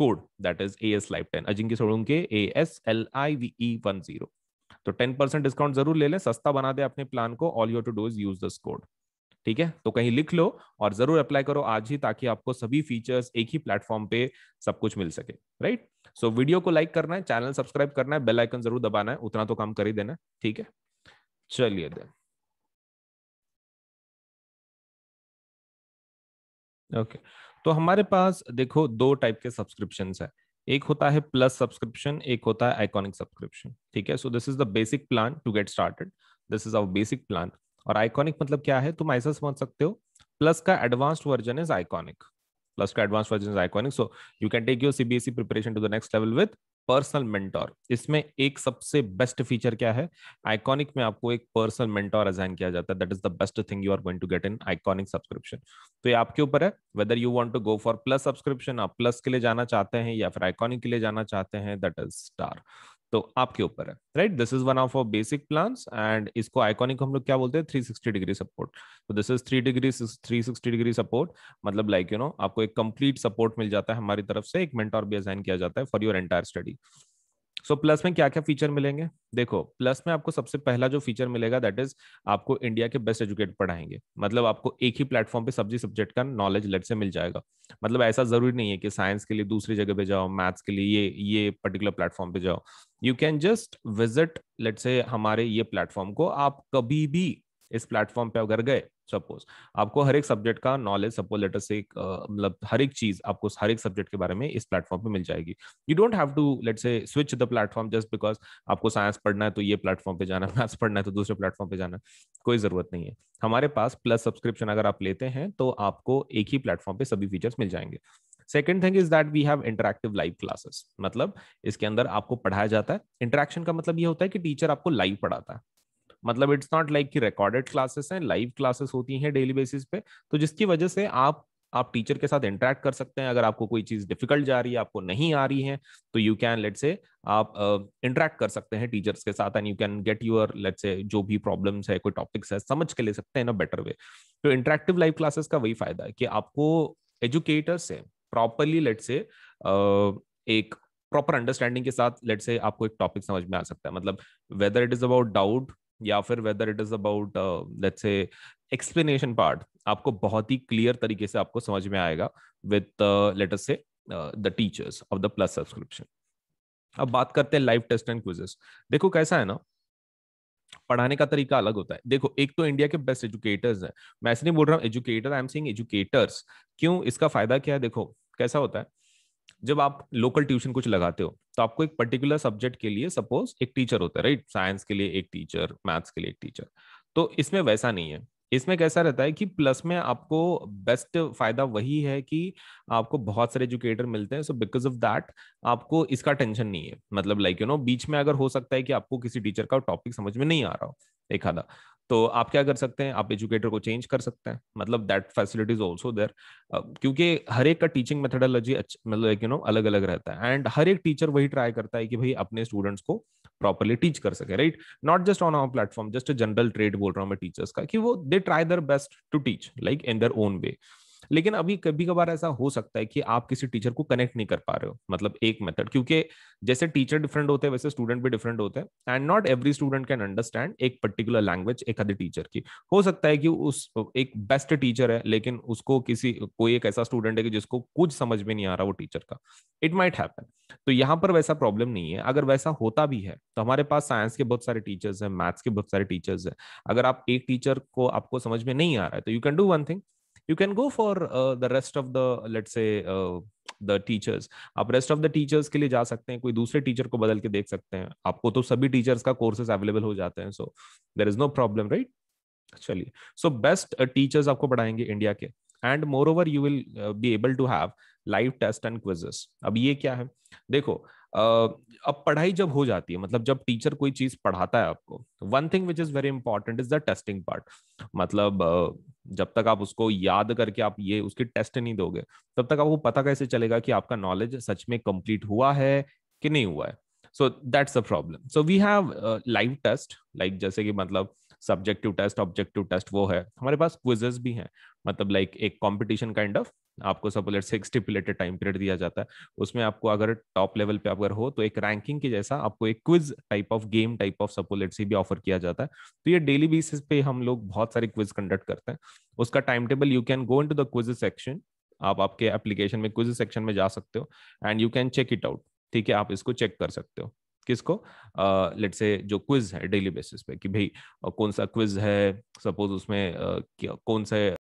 code that is A S life ten Ajinkya सोडून के A S L I V E one zero तो टेन परसेंट डिस्काउंट जरूर ले लें सस्ता बना दे अपने प्लान को all you to do is use this code ठीक है तो कहीं लिख लो और जरूर अप्लाई करो आज ही ताकि आपको सभी फीचर्स एक ही प्लेटफॉर्म पे सब कुछ मिल सके राइट सो so, वीडियो को लाइक करना है चैनल सब्सक्राइब करना है बेल आइकन जरूर दबाना है उतना तो काम कर ही देना ठीक है चलिए देन ओके तो हमारे पास देखो दो टाइप के सब्सक्रिप्शन है एक होता है प्लस सब्सक्रिप्शन एक होता है आइकॉनिक सब्सक्रिप्शन ठीक है so this is the basic plan to get started this is our basic plan और आइकॉनिक मतलब क्या है तुम ऐसा समझ सकते हो प्लस का advanced version is Iconic Plus का advance version is Iconic so you can take your CBSE preparation to the next level with personal mentor इसमें एक सबसे बेस्ट फीचर क्या है आइकॉनिक में आपको एक पर्सनल मेंटोर असाइन किया जाता है that is the best thing you are going to get in Iconic subscription तो ये आपके ऊपर है whether you want to go for Plus subscription आप प्लस के लिए जाना चाहते हैं या फिर आइकॉनिक के लिए जाना चाहते हैं दैट इज स्टार तो आपके ऊपर है right this is one of our basic plan and इसको आइकॉनिक हम लोग क्या बोलते हैं थ्री सिक्सटी डिग्री सपोर्ट तो this is three degree three sixty degree support मतलब लाइक यू नो आपको एक कंप्लीट सपोर्ट मिल जाता है हमारी तरफ से एक मेंटोर भी असाइन किया जाता है for your entire study so so, Plus में क्या क्या फीचर मिलेंगे देखो प्लस में आपको सबसे पहला जो फीचर मिलेगा दैट इज आपको इंडिया के बेस्ट एजुकेट पढ़ाएंगे मतलब आपको एक ही प्लेटफॉर्म पे सब्जी सब्जेक्ट का नॉलेज लेट से मिल जाएगा मतलब ऐसा जरूरी नहीं है कि साइंस के लिए दूसरी जगह पे जाओ मैथ्स के लिए ये ये पर्टिकुलर प्लेटफॉर्म पे जाओ you can just visit let's say हमारे ये प्लेटफॉर्म को आप कभी भी इस प्लेटफॉर्म पे अगर गए सपोज आपको हर एक सब्जेक्ट का नॉलेज सपोज लेटर से मतलब हर एक चीज आपको हर एक सब्जेक्ट के बारे में इस प्लेटफॉर्म पे मिल जाएगी you don't have to let's say switch the platform just because आपको साइंस पढ़ना है तो ये प्लेटफॉर्म पे जाना मैथ्स पढ़ना है तो दूसरे प्लेटफॉर्म पे जाना कोई जरूरत नहीं है हमारे पास प्लस सब्सक्रिप्शन अगर आप लेते हैं तो आपको एक ही प्लेटफॉर्म पे सभी फीचर्स मिल जाएंगे second thing is that we have interactive live classes मतलब इसके अंदर आपको पढ़ाया जाता है इंटरेक्शन का मतलब ये होता है कि टीचर आपको लाइव पढ़ाता है मतलब इट्स नॉट लाइक कि रिकॉर्डेड क्लासेस हैं लाइव क्लासेस होती हैं डेली बेसिस पे तो जिसकी वजह से आप आप टीचर के साथ इंटरेक्ट कर सकते हैं अगर आपको कोई चीज डिफिकल्ट जा रही है आपको नहीं आ रही है तो यू कैन लेट से आप इंटरेक्ट uh, कर सकते हैं टीचर्स के साथ and you can get your let's say जो भी प्रॉब्लम्स है कोई टॉपिक्स है समझ के ले सकते हैं ना बेटर वे तो इंटरेक्टिव लाइव क्लासेस का वही फायदा है कि आपको एजुकेटर से प्रॉपरली लेट से एक प्रॉपर अंडरस्टैंडिंग के साथ लेट से आपको एक टॉपिक समझ में आ सकता है मतलब whether it is about doubt या फिर whether it is about let's say explanation part आपको बहुत ही क्लियर तरीके से आपको समझ में आएगा with let's say the teachers of the Plus subscription अब बात करते हैं लाइव टेस्ट एंड क्विजेस देखो कैसा है ना पढ़ाने का तरीका अलग होता है देखो एक तो इंडिया के बेस्ट एजुकेटर्स हैं मैं ऐसे नहीं बोल रहा हूँ educator I am saying educators क्यों इसका फायदा क्या है देखो कैसा होता है जब आप लोकल ट्यूशन कुछ लगाते हो तो आपको एक पर्टिकुलर सब्जेक्ट के लिए सपोज एक टीचर होता है राइट साइंस के लिए एक टीचर मैथ्स के लिए एक टीचर तो इसमें वैसा नहीं है इसमें कैसा रहता है कि प्लस में आपको बेस्ट फायदा वही है कि आपको बहुत सारे एजुकेटर मिलते हैं सो बिकॉज ऑफ दैट आपको इसका टेंशन नहीं है मतलब लाइक यू नो बीच में अगर हो सकता है कि आपको किसी टीचर का टॉपिक समझ में नहीं आ रहा हो एक आधा तो आप क्या कर सकते हैं आप एजुकेटर को चेंज कर सकते हैं मतलब that facility is also there क्योंकि हर एक का टीचिंग मेथडोलॉजी मतलब यू नो अलग अलग रहता है एंड हर एक टीचर वही ट्राई करता है कि भाई अपने स्टूडेंट्स को प्रॉपरली टीच कर सके right not just on our platform just general trade बोल रहा हूँ मैं टीचर्स का कि वो दे they try their best to teach like in their own way लेकिन अभी कभी कभार ऐसा हो सकता है कि आप किसी टीचर को कनेक्ट नहीं कर पा रहे हो मतलब एक मेथड क्योंकि जैसे टीचर डिफरेंट होते हैं वैसे स्टूडेंट भी डिफरेंट होते हैं and not every student can understand एक पर्टिकुलर लैंग्वेज एक अदर टीचर की हो सकता है कि उस एक बेस्ट टीचर है लेकिन उसको किसी कोई एक ऐसा स्टूडेंट है कि जिसको कुछ समझ में नहीं आ रहा वो टीचर का इट माइट हैपन तो यहाँ पर वैसा प्रॉब्लम नहीं है अगर वैसा होता भी है तो हमारे पास साइंस के बहुत सारे टीचर्स हैं मैथ्स के बहुत सारे टीचर्स हैं अगर आप एक टीचर को आपको समझ में नहीं आ रहा है तो you can do one thing you can go for the rest of the let's say the teachers आप रेस्ट ऑफ द टीचर्स के लिए जा सकते हैं कोई दूसरे टीचर को बदल के देख सकते हैं आपको तो सभी टीचर्स का कोर्सेज अवेलेबल हो जाते हैं so there is no problem right चलिए सो बेस्ट टीचर्स आपको पढ़ाएंगे इंडिया के and moreover you will be able to have live test and quizzes अब ये क्या है देखो अब पढ़ाई जब हो जाती है मतलब जब टीचर कोई चीज पढ़ाता है आपको one thing which is very important is the testing part मतलब जब तक आप उसको याद करके आप ये उसकी टेस्ट नहीं दोगे तब तक आपको पता कैसे चलेगा कि आपका नॉलेज सच में कंप्लीट हुआ है कि नहीं हुआ है so that's a problem so we have live test like जैसे कि मतलब सब्जेक्टिव टेस्ट ऑब्जेक्टिव टेस्ट वो है हमारे पास क्विजेस भी हैं मतलब लाइक like, एक कॉम्पिटिशन काइंड ऑफ आपको सबुलेट से स्टिपुलेटेड टाइम पीरियड दिया जाता है उसमें आपको अगर टॉप लेवल पे अगर हो तो एक रैंकिंग के जैसा आपको एक quiz type of game type of सपोलेट से भी ऑफर किया जाता है तो ये डेली बेसिस पे हम लोग बहुत सारे क्विज कंडक्ट करते हैं उसका time table you can go in the quiz section आप आपके एप्लीकेशन में क्विज सेक्शन में जा सकते हो and you can check it out ठीक है आप इसको चेक कर सकते हो किसको लेट uh, से जो क्विज है डेली बेसिस पे कि भाई uh, कौन सा क्विज है सपोज उसमें uh, कौन सा